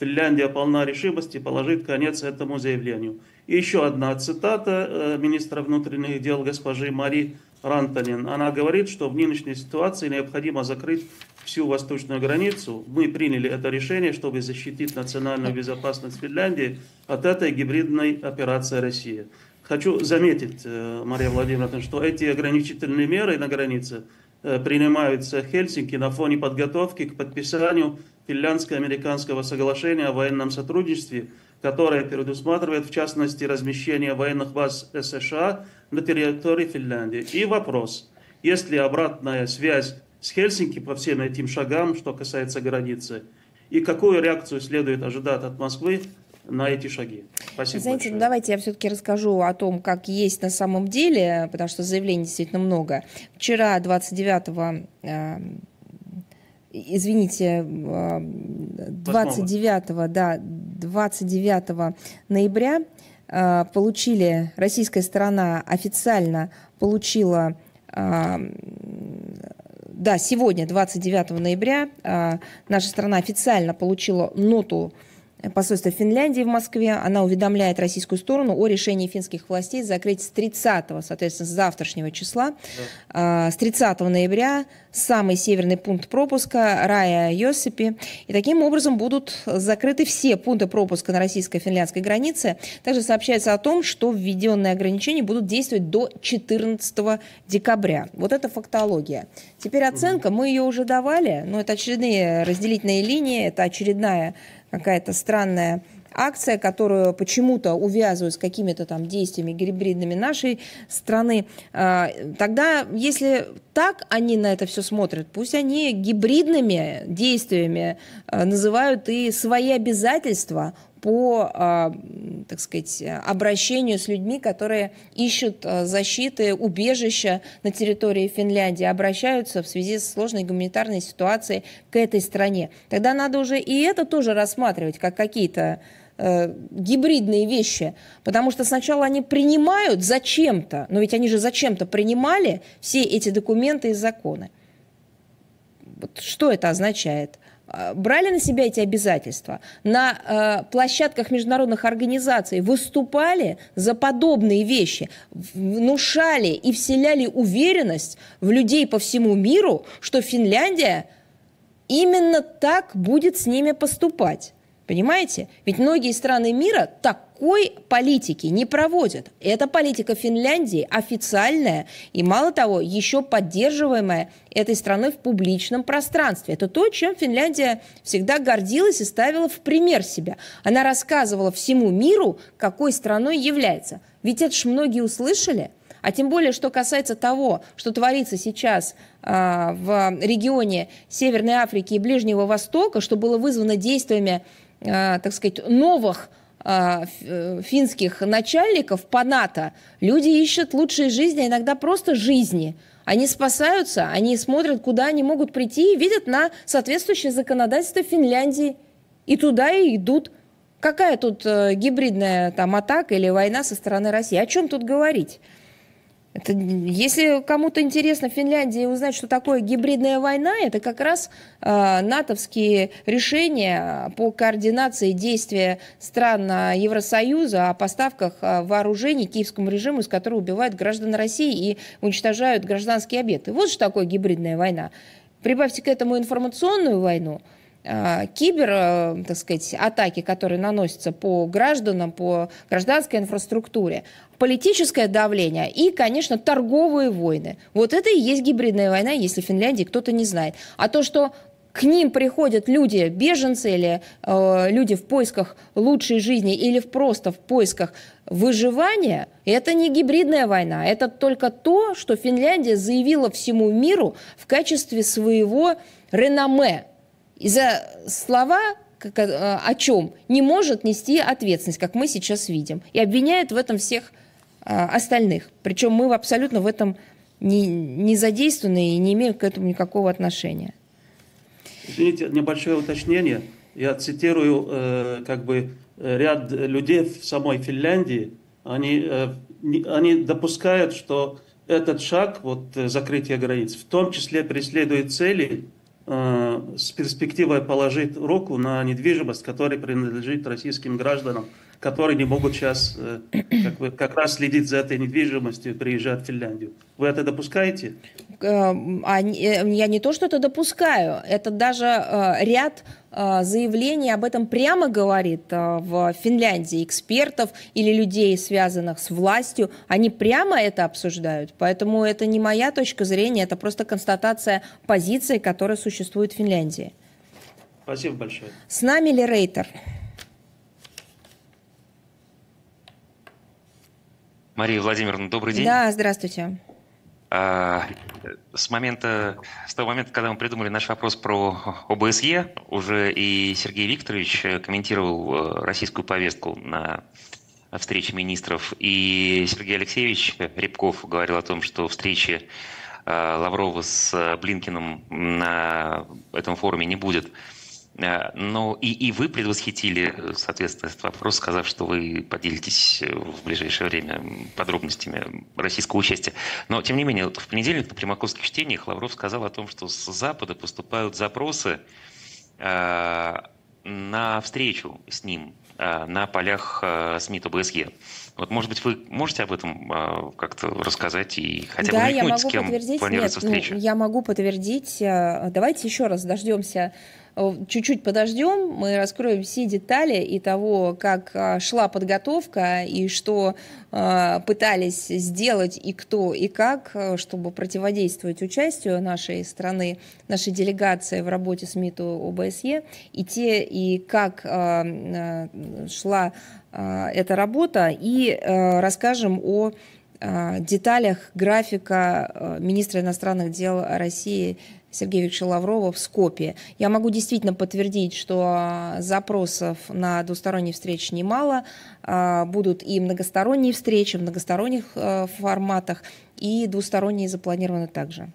Финляндия полна решимости положить конец этому заявлению. И еще одна цитата э, министра внутренних дел госпожи Мари Рантанин. Она говорит, что в нынешней ситуации необходимо закрыть всю восточную границу. Мы приняли это решение, чтобы защитить национальную безопасность Финляндии от этой гибридной операции России. Хочу заметить, э, Мария Владимировна, что эти ограничительные меры на границе Э, принимаются Хельсинки на фоне подготовки к подписанию финляндско-американского соглашения о военном сотрудничестве, которое предусматривает, в частности, размещение военных баз США на территории Финляндии. И вопрос, есть ли обратная связь с Хельсинки по всем этим шагам, что касается границы, и какую реакцию следует ожидать от Москвы на эти шаги. Спасибо Знаете, большое. Ну, давайте я все-таки расскажу о том, как есть на самом деле, потому что заявлений действительно много. Вчера, 29 э, извините, 29, э, да, 29 ноября э, получили, российская сторона официально получила э, да, сегодня, 29 ноября, э, наша страна официально получила ноту посольства Финляндии в Москве. Она уведомляет российскую сторону о решении финских властей закрыть с 30, соответственно, с завтрашнего числа, да. А, с 30 ноября самый северный пункт пропуска Рая Йосипи. И таким образом будут закрыты все пункты пропуска на российско-финляндской границе. Также сообщается о том, что введенные ограничения будут действовать до 14 декабря. Вот это фактология. Теперь оценка. Мы ее уже давали, но это очередные разделительные линии, это очередная какая-то странная акция, которую почему-то увязывают с какими-то там действиями гибридными нашей страны, а, тогда, если так они на это все смотрят, пусть они гибридными действиями а, называют и свои обязательства по, а, так сказать, обращению с людьми, которые ищут а, защиты, убежища на территории Финляндии, обращаются в связи с сложной гуманитарной ситуацией к этой стране. Тогда надо уже и это тоже рассматривать как какие-то э, гибридные вещи, потому что сначала они принимают зачем-то, но ведь они же зачем-то принимали все эти документы и законы. Вот что это означает? Э, брали на себя эти обязательства, на э, площадках международных организаций выступали за подобные вещи, внушали и вселяли уверенность в людей по всему миру, что Финляндия именно так будет с ними поступать. Понимаете? Ведь многие страны мира так такой политики не проводят. Это политика Финляндии официальная и, мало того, еще поддерживаемая этой страной в публичном пространстве. Это то, чем Финляндия всегда гордилась и ставила в пример себя. Она рассказывала всему миру, какой страной является. Ведь это ж многие услышали – а тем более, что касается того, что творится сейчас а, в регионе Северной Африки и Ближнего Востока, что было вызвано действиями, а, так сказать, новых Э, э, финских начальников по НАТО, люди ищут лучшей жизни, а иногда просто жизни. Они спасаются, они смотрят, куда они могут прийти и видят на соответствующее законодательство Финляндии. И туда и идут. Какая тут э, гибридная там атака или война со стороны России? О чем тут говорить? Это, если кому-то интересно в Финляндии узнать, что такое гибридная война, это как раз э, натовские решения по координации действия стран а, Евросоюза о поставках а, вооружений киевскому режиму, из которого убивают граждан России и уничтожают гражданские объекты. Вот что такое гибридная война. Прибавьте к этому информационную войну – Э, кибер, э, так сказать, атаки, которые наносятся по гражданам, по гражданской инфраструктуре, политическое давление и, конечно, торговые войны. Вот это и есть гибридная война, если в Финляндии кто-то не знает. А то, что к ним приходят люди, беженцы или э, люди в поисках лучшей жизни или просто в поисках выживания, это не гибридная война, это только то, что Финляндия заявила всему миру в качестве своего реноме и за слова как, э, о чем не может нести ответственность, как мы сейчас видим. И обвиняет в этом всех э, остальных. Причем мы абсолютно в этом не, не задействованы и не имеем к этому никакого отношения. Извините, небольшое уточнение. Я цитирую э, как бы ряд людей в самой Финляндии. Они, э, не, они допускают, что этот шаг, вот закрытие границ, в том числе преследует цели Э, с перспективой положить руку на недвижимость, которая принадлежит российским гражданам которые не могут сейчас э, как, вы, как раз следить за этой недвижимостью и приезжать в Финляндию. Вы это допускаете? Э, а э, я не то, что это допускаю, это даже ряд заявлений об этом прямо говорит в Финляндии экспертов или людей, связанных с властью, они прямо это обсуждают. Поэтому это не моя точка зрения, это просто констатация позиции, которая существует в Финляндии. Спасибо большое. С нами ли Рейтер? Мария Владимировна, добрый день. Да, здравствуйте. А, с момента, с того момента, когда мы придумали наш вопрос про ОБСЕ, уже и Сергей Викторович э, комментировал э, российскую повестку на встрече министров, и Сергей Алексеевич Рябков говорил о том, что встречи э, Лаврова с Блинкиным на этом форуме не будет. Э, но и, и вы предвосхитили, э, соответственно, этот вопрос, сказав, что вы поделитесь э, в ближайшее время подробностями российского участия. Но, тем не менее, вот в понедельник на примаковских чтениях Лавров сказал о том, что с Запада поступают запросы э, на встречу с ним э, на полях э, СМИ ТОБСЕ. Вот, может быть, вы можете об этом э, как-то рассказать и хотя бы да, я могу с кем подтвердить. планируется Нет, ну, встреча? Ну, я могу подтвердить. Давайте еще раз дождемся Э, чуть-чуть подождем, мы раскроем все детали и того, как а, шла подготовка и что а, пытались сделать и кто и как, э, чтобы противодействовать участию нашей страны, нашей делегации в работе с МИТу ОБСЕ, и те, и как а, э, шла эта работа, и расскажем о деталях графика министра иностранных дел России Сергея Викторовича Лаврова в Скопе. Я могу действительно подтвердить, что а, запросов на двусторонние встречи немало. А, будут и многосторонние встречи в многосторонних а, форматах, и двусторонние запланированы также.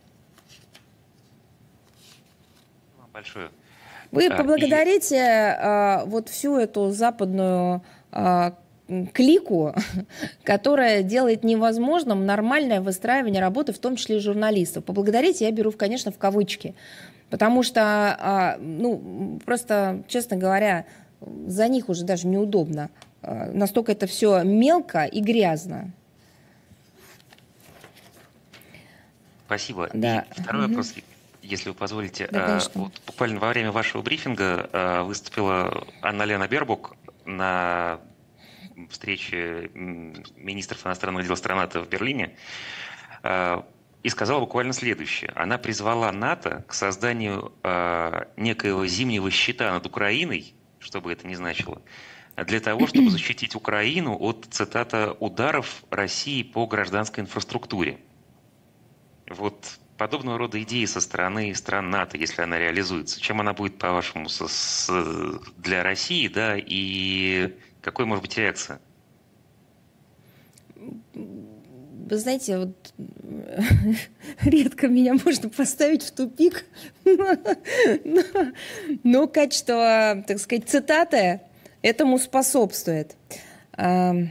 Большое. Вы поблагодарите и... вот всю эту западную клику, которая делает невозможным нормальное выстраивание работы, в том числе и журналистов. Поблагодарить я беру, конечно, в кавычки, потому что, а, ну, просто, честно говоря, за них уже даже неудобно. А, настолько это все мелко и грязно. Спасибо. Да. И второй угу. вопрос, если вы позволите. Да, а, вот буквально во время вашего брифинга выступила Анна Лена Бербук на встрече министров иностранных дел стран НАТО в Берлине, э, и сказала буквально следующее. Она призвала НАТО к созданию э, некоего зимнего счета над Украиной, что бы это ни значило, для того, чтобы защитить Украину от, цитата, ударов России по гражданской инфраструктуре. Вот подобного рода идеи со стороны стран НАТО, если она реализуется, чем она будет, по-вашему, для России, да, и какой может быть реакция? Вы знаете, вот редко меня можно поставить в тупик, но, но качество, так сказать, цитаты этому способствует. Ну,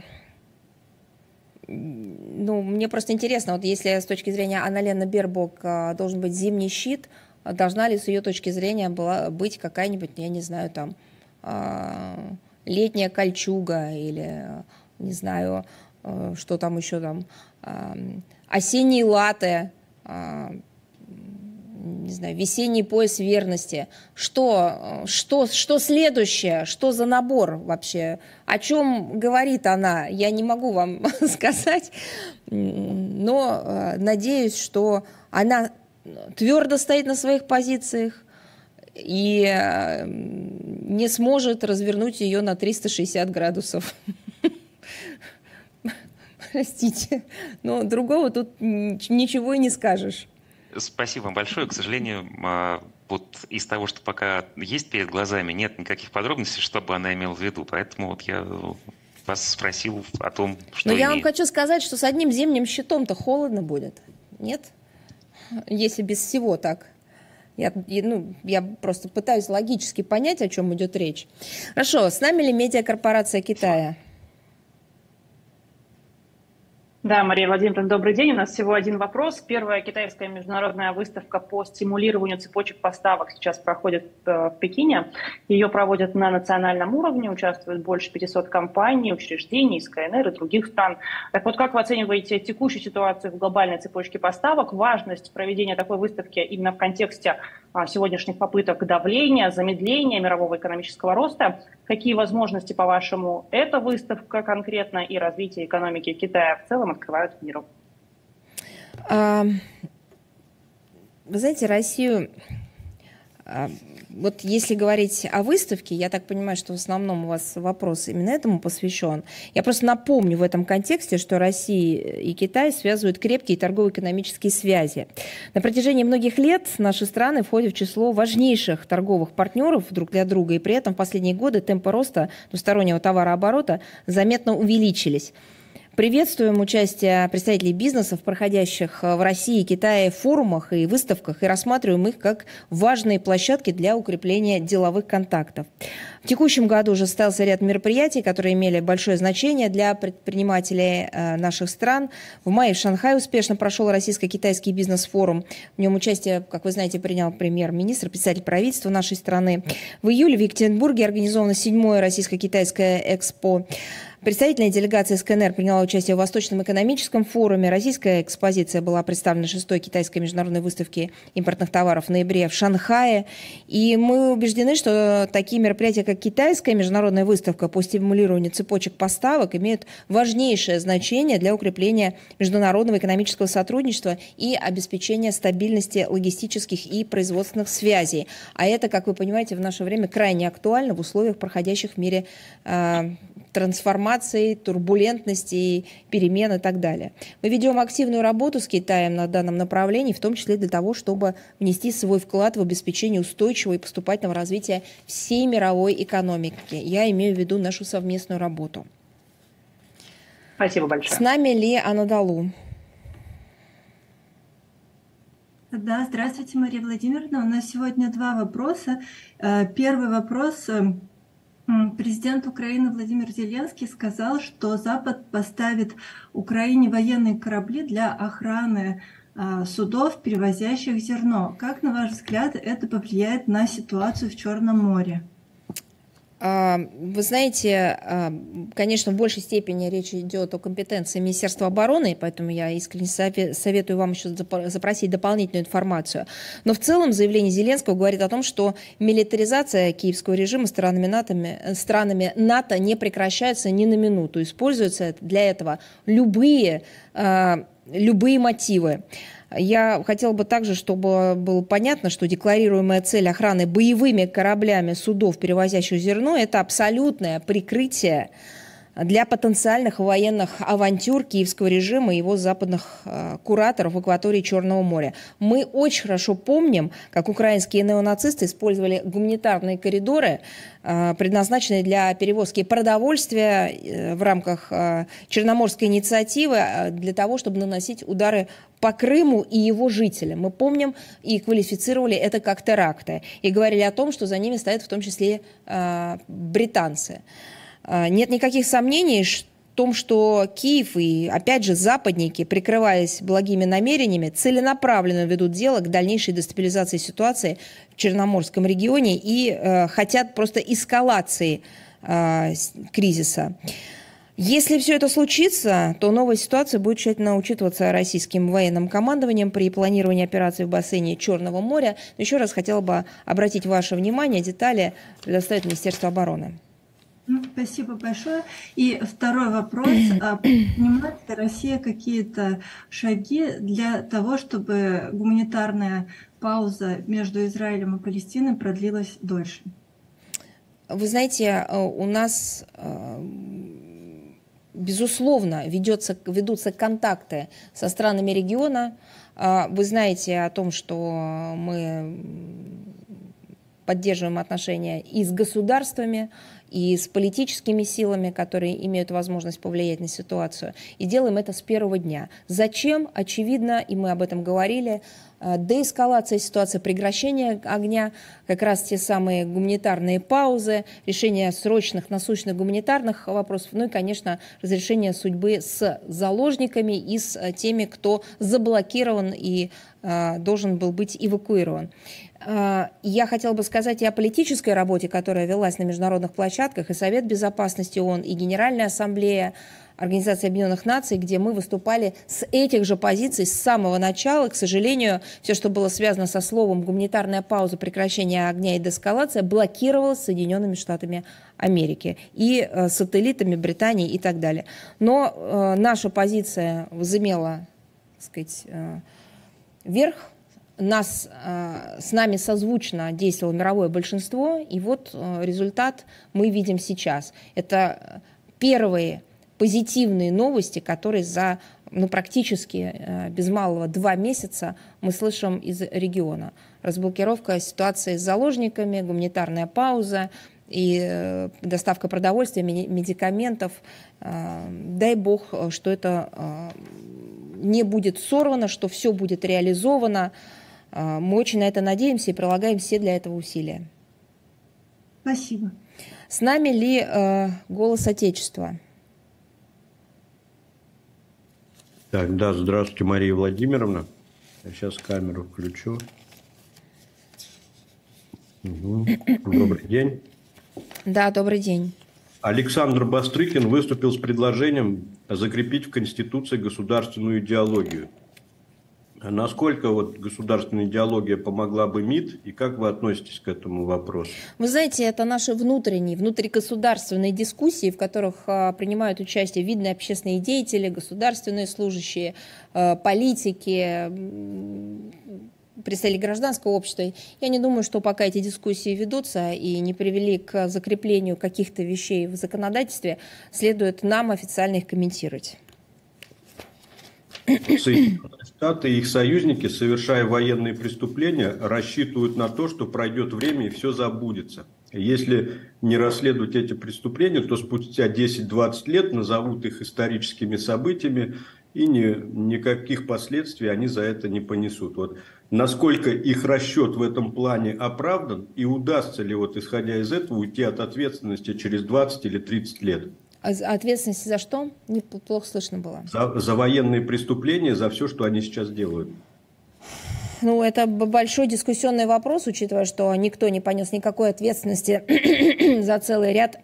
мне просто интересно, вот если с точки зрения Аналена Бербок а, должен быть зимний щит, должна ли с ее точки зрения была быть какая-нибудь, я не знаю, там а, летняя кольчуга или, не знаю, э, что там еще там, осенние латы, не знаю, весенний пояс верности. Что, что, что следующее? Что за набор вообще? О чем говорит она? Я не могу вам сказать, но э, надеюсь, что она твердо стоит на своих позициях и э, не сможет развернуть ее на 360 градусов. Простите, но другого тут ничего и не скажешь. Спасибо вам большое. К сожалению, а, вот из того, что пока есть перед глазами, нет никаких подробностей, что бы она имела в виду. Поэтому вот я вас спросил о том, что... Но я вам хочу сказать, что с одним зимним щитом-то холодно будет, нет? Если без всего так. Я, ну, я просто пытаюсь логически понять, о чем идет речь. Хорошо, с нами ли медиакорпорация Китая? Да, Мария Владимировна, добрый день. У нас всего один вопрос. Первая китайская международная выставка по стимулированию цепочек поставок сейчас проходит э, в Пекине. Ее проводят на национальном уровне, участвуют больше 500 компаний, учреждений из и других стран. Так вот, как вы оцениваете текущую ситуацию в глобальной цепочке поставок, важность проведения такой выставки именно в контексте а, сегодняшних попыток давления, замедления мирового экономического роста. Какие возможности, по-вашему, эта выставка конкретно и развитие экономики Китая в целом открывают миру? Вы знаете, Россию вот если говорить о выставке, я так понимаю, что в основном у вас вопрос именно этому посвящен. Я просто напомню в этом контексте, что Россия и Китай связывают крепкие торгово-экономические связи. На протяжении многих лет наши страны входят в число важнейших торговых партнеров друг для друга, и при этом в последние годы темпы роста двустороннего товарооборота заметно увеличились. Приветствуем участие представителей бизнеса в проходящих э, в России и Китае форумах и выставках, и рассматриваем их как важные площадки для укрепления деловых контактов. В текущем году уже состоялся ряд мероприятий, которые имели большое значение для предпринимателей э, наших стран. В мае в Шанхае успешно прошел российско-китайский бизнес-форум. В нем участие, как вы знаете, принял премьер-министр, представитель правительства нашей страны. В июле в Екатеринбурге организовано седьмое российско-китайское экспо. Представительная делегация СКНР приняла участие в Восточном экономическом форуме. Российская экспозиция была представлена шестой китайской международной выставке импортных товаров в ноябре в Шанхае. И мы убеждены, что такие мероприятия, как китайская международная выставка по стимулированию цепочек поставок, имеют важнейшее значение для укрепления международного экономического сотрудничества и обеспечения стабильности логистических и производственных связей. А это, как вы понимаете, в наше время крайне актуально в условиях проходящих в мире э, трансформации трансформаций, турбулентностей, перемен и так далее. Мы ведем активную работу с Китаем на данном направлении, в том числе для того, чтобы внести свой вклад в обеспечение устойчивого и поступательного развития всей мировой экономики. Я имею в виду нашу совместную работу. Спасибо большое. С нами Ли Анадалу. Да, здравствуйте, Мария Владимировна. У нас сегодня два вопроса. Э, первый вопрос э, Президент Украины Владимир Зеленский сказал, что Запад поставит Украине военные корабли для охраны а, судов, перевозящих зерно. Как, на ваш взгляд, это повлияет на ситуацию в Черном море? А, вы знаете, а, конечно, в большей степени речь идет о компетенции Министерства обороны, поэтому я искренне советую вам еще запросить дополнительную информацию. Но в целом заявление Зеленского говорит о том, что милитаризация киевского режима странами НАТО, странами НАТО не прекращается ни на минуту. Используются для этого любые, а, любые мотивы. Я хотела бы также, чтобы было понятно, что декларируемая цель охраны боевыми кораблями судов, перевозящих зерно, это абсолютное прикрытие для потенциальных военных авантюр киевского режима и его западных э, кураторов в акватории Черного моря. Мы очень хорошо помним, как украинские неонацисты использовали гуманитарные коридоры, э, предназначенные для перевозки продовольствия э, в рамках э, Черноморской инициативы э, для того, чтобы наносить удары по Крыму и его жителям. Мы помним и квалифицировали это как теракты. И говорили о том, что за ними стоят в том числе э, британцы. А, нет никаких сомнений, в том, что Киев и, опять же, западники, прикрываясь благими намерениями, целенаправленно ведут дело к дальнейшей дестабилизации ситуации в Черноморском регионе и э, хотят просто эскалации э, кризиса. Если все это случится, то новая ситуация будет тщательно учитываться российским военным командованием при планировании операции в бассейне Черного моря. еще раз хотел бы обратить ваше внимание, детали предоставит Министерство обороны. Ну, спасибо большое. И второй вопрос. А понимает ли Россия какие-то шаги для того, чтобы гуманитарная пауза между Израилем и Палестиной продлилась дольше? Вы знаете, э, у нас э, безусловно ведется, ведутся контакты со странами региона. А вы знаете о том, что мы поддерживаем отношения и с государствами, и с политическими силами, которые имеют возможность повлиять на ситуацию. И делаем это с первого дня. Зачем? Очевидно, и мы об этом говорили, э, деэскалация ситуации, прекращение огня, как раз те самые гуманитарные паузы, решение срочных, насущных гуманитарных вопросов, ну и, конечно, разрешение судьбы с заложниками и с э, теми, кто заблокирован и э, должен был быть эвакуирован. Э, я хотела бы сказать и о политической работе, которая велась на международных площадках, и Совет Безопасности ООН, и Генеральная Ассамблея Организации Объединенных Наций, где мы выступали с этих же позиций с самого начала. К сожалению, все, что было связано со словом «гуманитарная пауза, прекращение огня и деэскалация», блокировалось Соединенными Штатами Америки и э, сателлитами Британии и так далее. Но э, наша позиция возымела, так сказать, верх – нас, э, с нами созвучно действовало мировое большинство, и вот э, результат мы видим сейчас. Это первые позитивные новости, которые за ну, практически э, без малого два месяца мы слышим из региона. Разблокировка ситуации с заложниками, гуманитарная пауза, и доставка продовольствия, медикаментов. Дай бог, что это не будет сорвано, что все будет реализовано. А, мы очень на это надеемся и прилагаем все для этого усилия. Спасибо. С нами ли э, голос Отечества? Так, да, здравствуйте, Мария Владимировна. Я сейчас камеру включу. Угу. Добрый день. Да, добрый день. Александр Бастрыкин выступил с предложением закрепить в Конституции государственную идеологию – Насколько вот государственная идеология помогла бы МИД, и как вы относитесь к этому вопросу? Вы знаете, это наши внутренние, внутригосударственные дискуссии, в которых а, принимают участие видные общественные деятели, государственные служащие, а, политики, представители гражданского общества. Я не думаю, что пока эти дискуссии ведутся и не привели к закреплению каких-то вещей в законодательстве, следует нам официально их комментировать. Соединенные Штаты и их союзники, совершая военные преступления, рассчитывают на то, что пройдет время и все забудется. Если не расследовать эти преступления, то спустя 10-20 лет назовут их историческими событиями, и ни никаких последствий они за это не понесут. Вот насколько их расчет в этом плане оправдан, и удастся ли, вот, исходя из этого, уйти от ответственности через 20 или 30 лет? А, а ответственности за что? Неплохо слышно было. За, за военные преступления, за все, что они сейчас делают. Ну, это большой дискуссионный вопрос, учитывая, что никто не понес никакой ответственности за целый ряд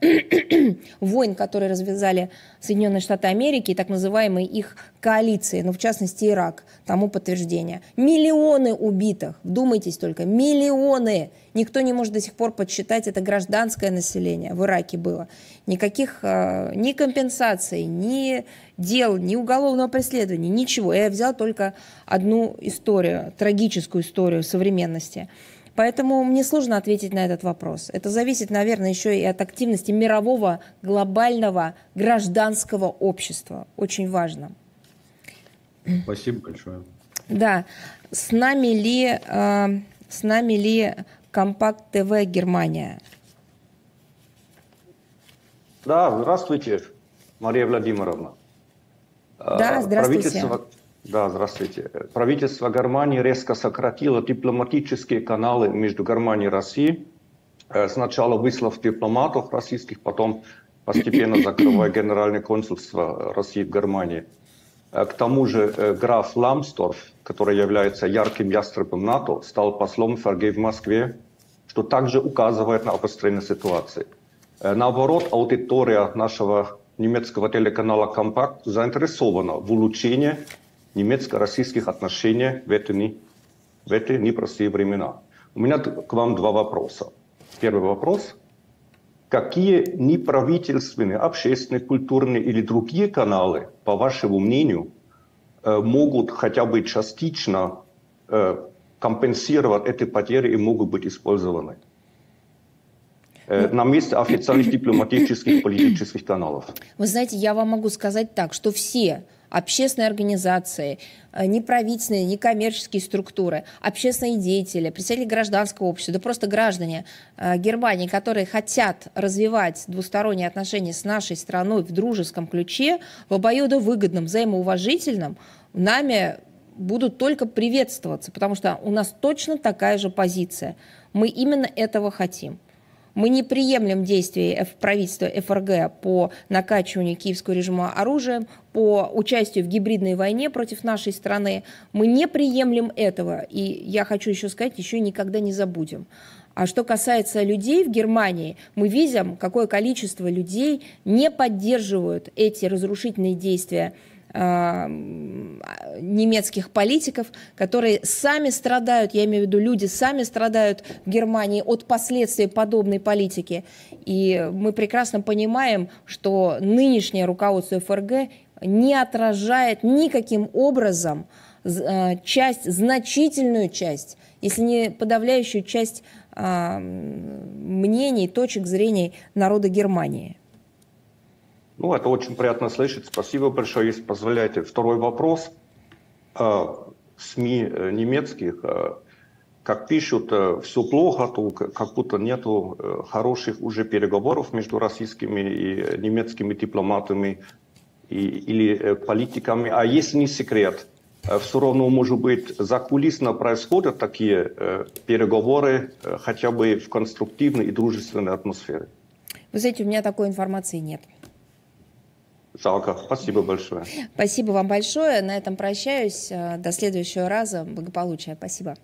войн, которые развязали Соединенные Штаты Америки и так называемые их коалиции, ну, в частности, Ирак, тому подтверждение. Миллионы убитых, вдумайтесь только, миллионы Никто не может до сих пор подсчитать, это гражданское население в Ираке было. Никаких э, ни компенсаций, ни дел, ни уголовного преследования, ничего. Я взял только одну историю, трагическую историю современности. Поэтому мне сложно ответить на этот вопрос. Это зависит, наверное, еще и от активности мирового, глобального, гражданского общества. Очень важно. Спасибо большое. Да. С нами ли, э, с нами ли Компакт ТВ Германия. Да, здравствуйте, Мария Владимировна. Да, э, здравствуйте. Правительство, да, здравствуйте. Правительство Германии резко сократило дипломатические каналы между Германией и Россией. Э, сначала выслав дипломатов российских, потом постепенно закрывая генеральное консульство России в Германии – Э, к тому же э, граф Ламсторф, который является ярким ястребом НАТО, стал послом ФРГ в Москве, что также указывает на обострение ситуации. Э, наоборот, аудитория нашего немецкого телеканала «Компакт» заинтересована в улучшении немецко-российских отношений в эти, не, в эти непростые времена. У меня к вам два вопроса. Первый вопрос. Какие неправительственные, общественные, культурные или другие каналы, по вашему мнению, э, могут хотя бы частично э, компенсировать эти потери и могут быть использованы? Э, ну, на месте официальных дипломатических политических каналов. Вы знаете, я вам могу сказать так, что все общественные организации, э, неправительственные, некоммерческие структуры, общественные деятели, представители гражданского общества, да просто граждане э, Германии, которые хотят развивать двусторонние отношения с нашей страной в дружеском ключе, в обоюдовыгодном, взаимоуважительном, нами будут только приветствоваться, потому что у нас точно такая же позиция. Мы именно этого хотим. Мы не приемлем действий правительства ФРГ по накачиванию киевского режима оружием, по участию в гибридной войне против нашей страны. Мы не приемлем этого. И я хочу еще сказать, еще никогда не забудем. А что касается людей в Германии, мы видим, какое количество людей не поддерживают эти разрушительные действия Эм, немецких политиков, которые сами страдают, я имею в виду люди сами страдают в Германии от последствий подобной политики. И мы прекрасно понимаем, что нынешнее руководство ФРГ не отражает никаким образом э, часть, значительную часть, если не подавляющую часть эм, мнений, точек зрения народа Германии. Ну, это очень приятно слышать. Спасибо большое. Если позволяете, второй вопрос. Э, СМИ э, немецких, э, как пишут, все плохо, то как будто нет хороших уже переговоров между российскими и немецкими дипломатами и, или политиками. А если не секрет, все равно, может быть, закулисно происходят такие переговоры хотя бы в конструктивной и дружественной атмосфере? Вы знаете, у меня такой информации нет. Жалко. Спасибо большое. Спасибо вам большое. На этом прощаюсь. До следующего раза. Благополучия. Спасибо.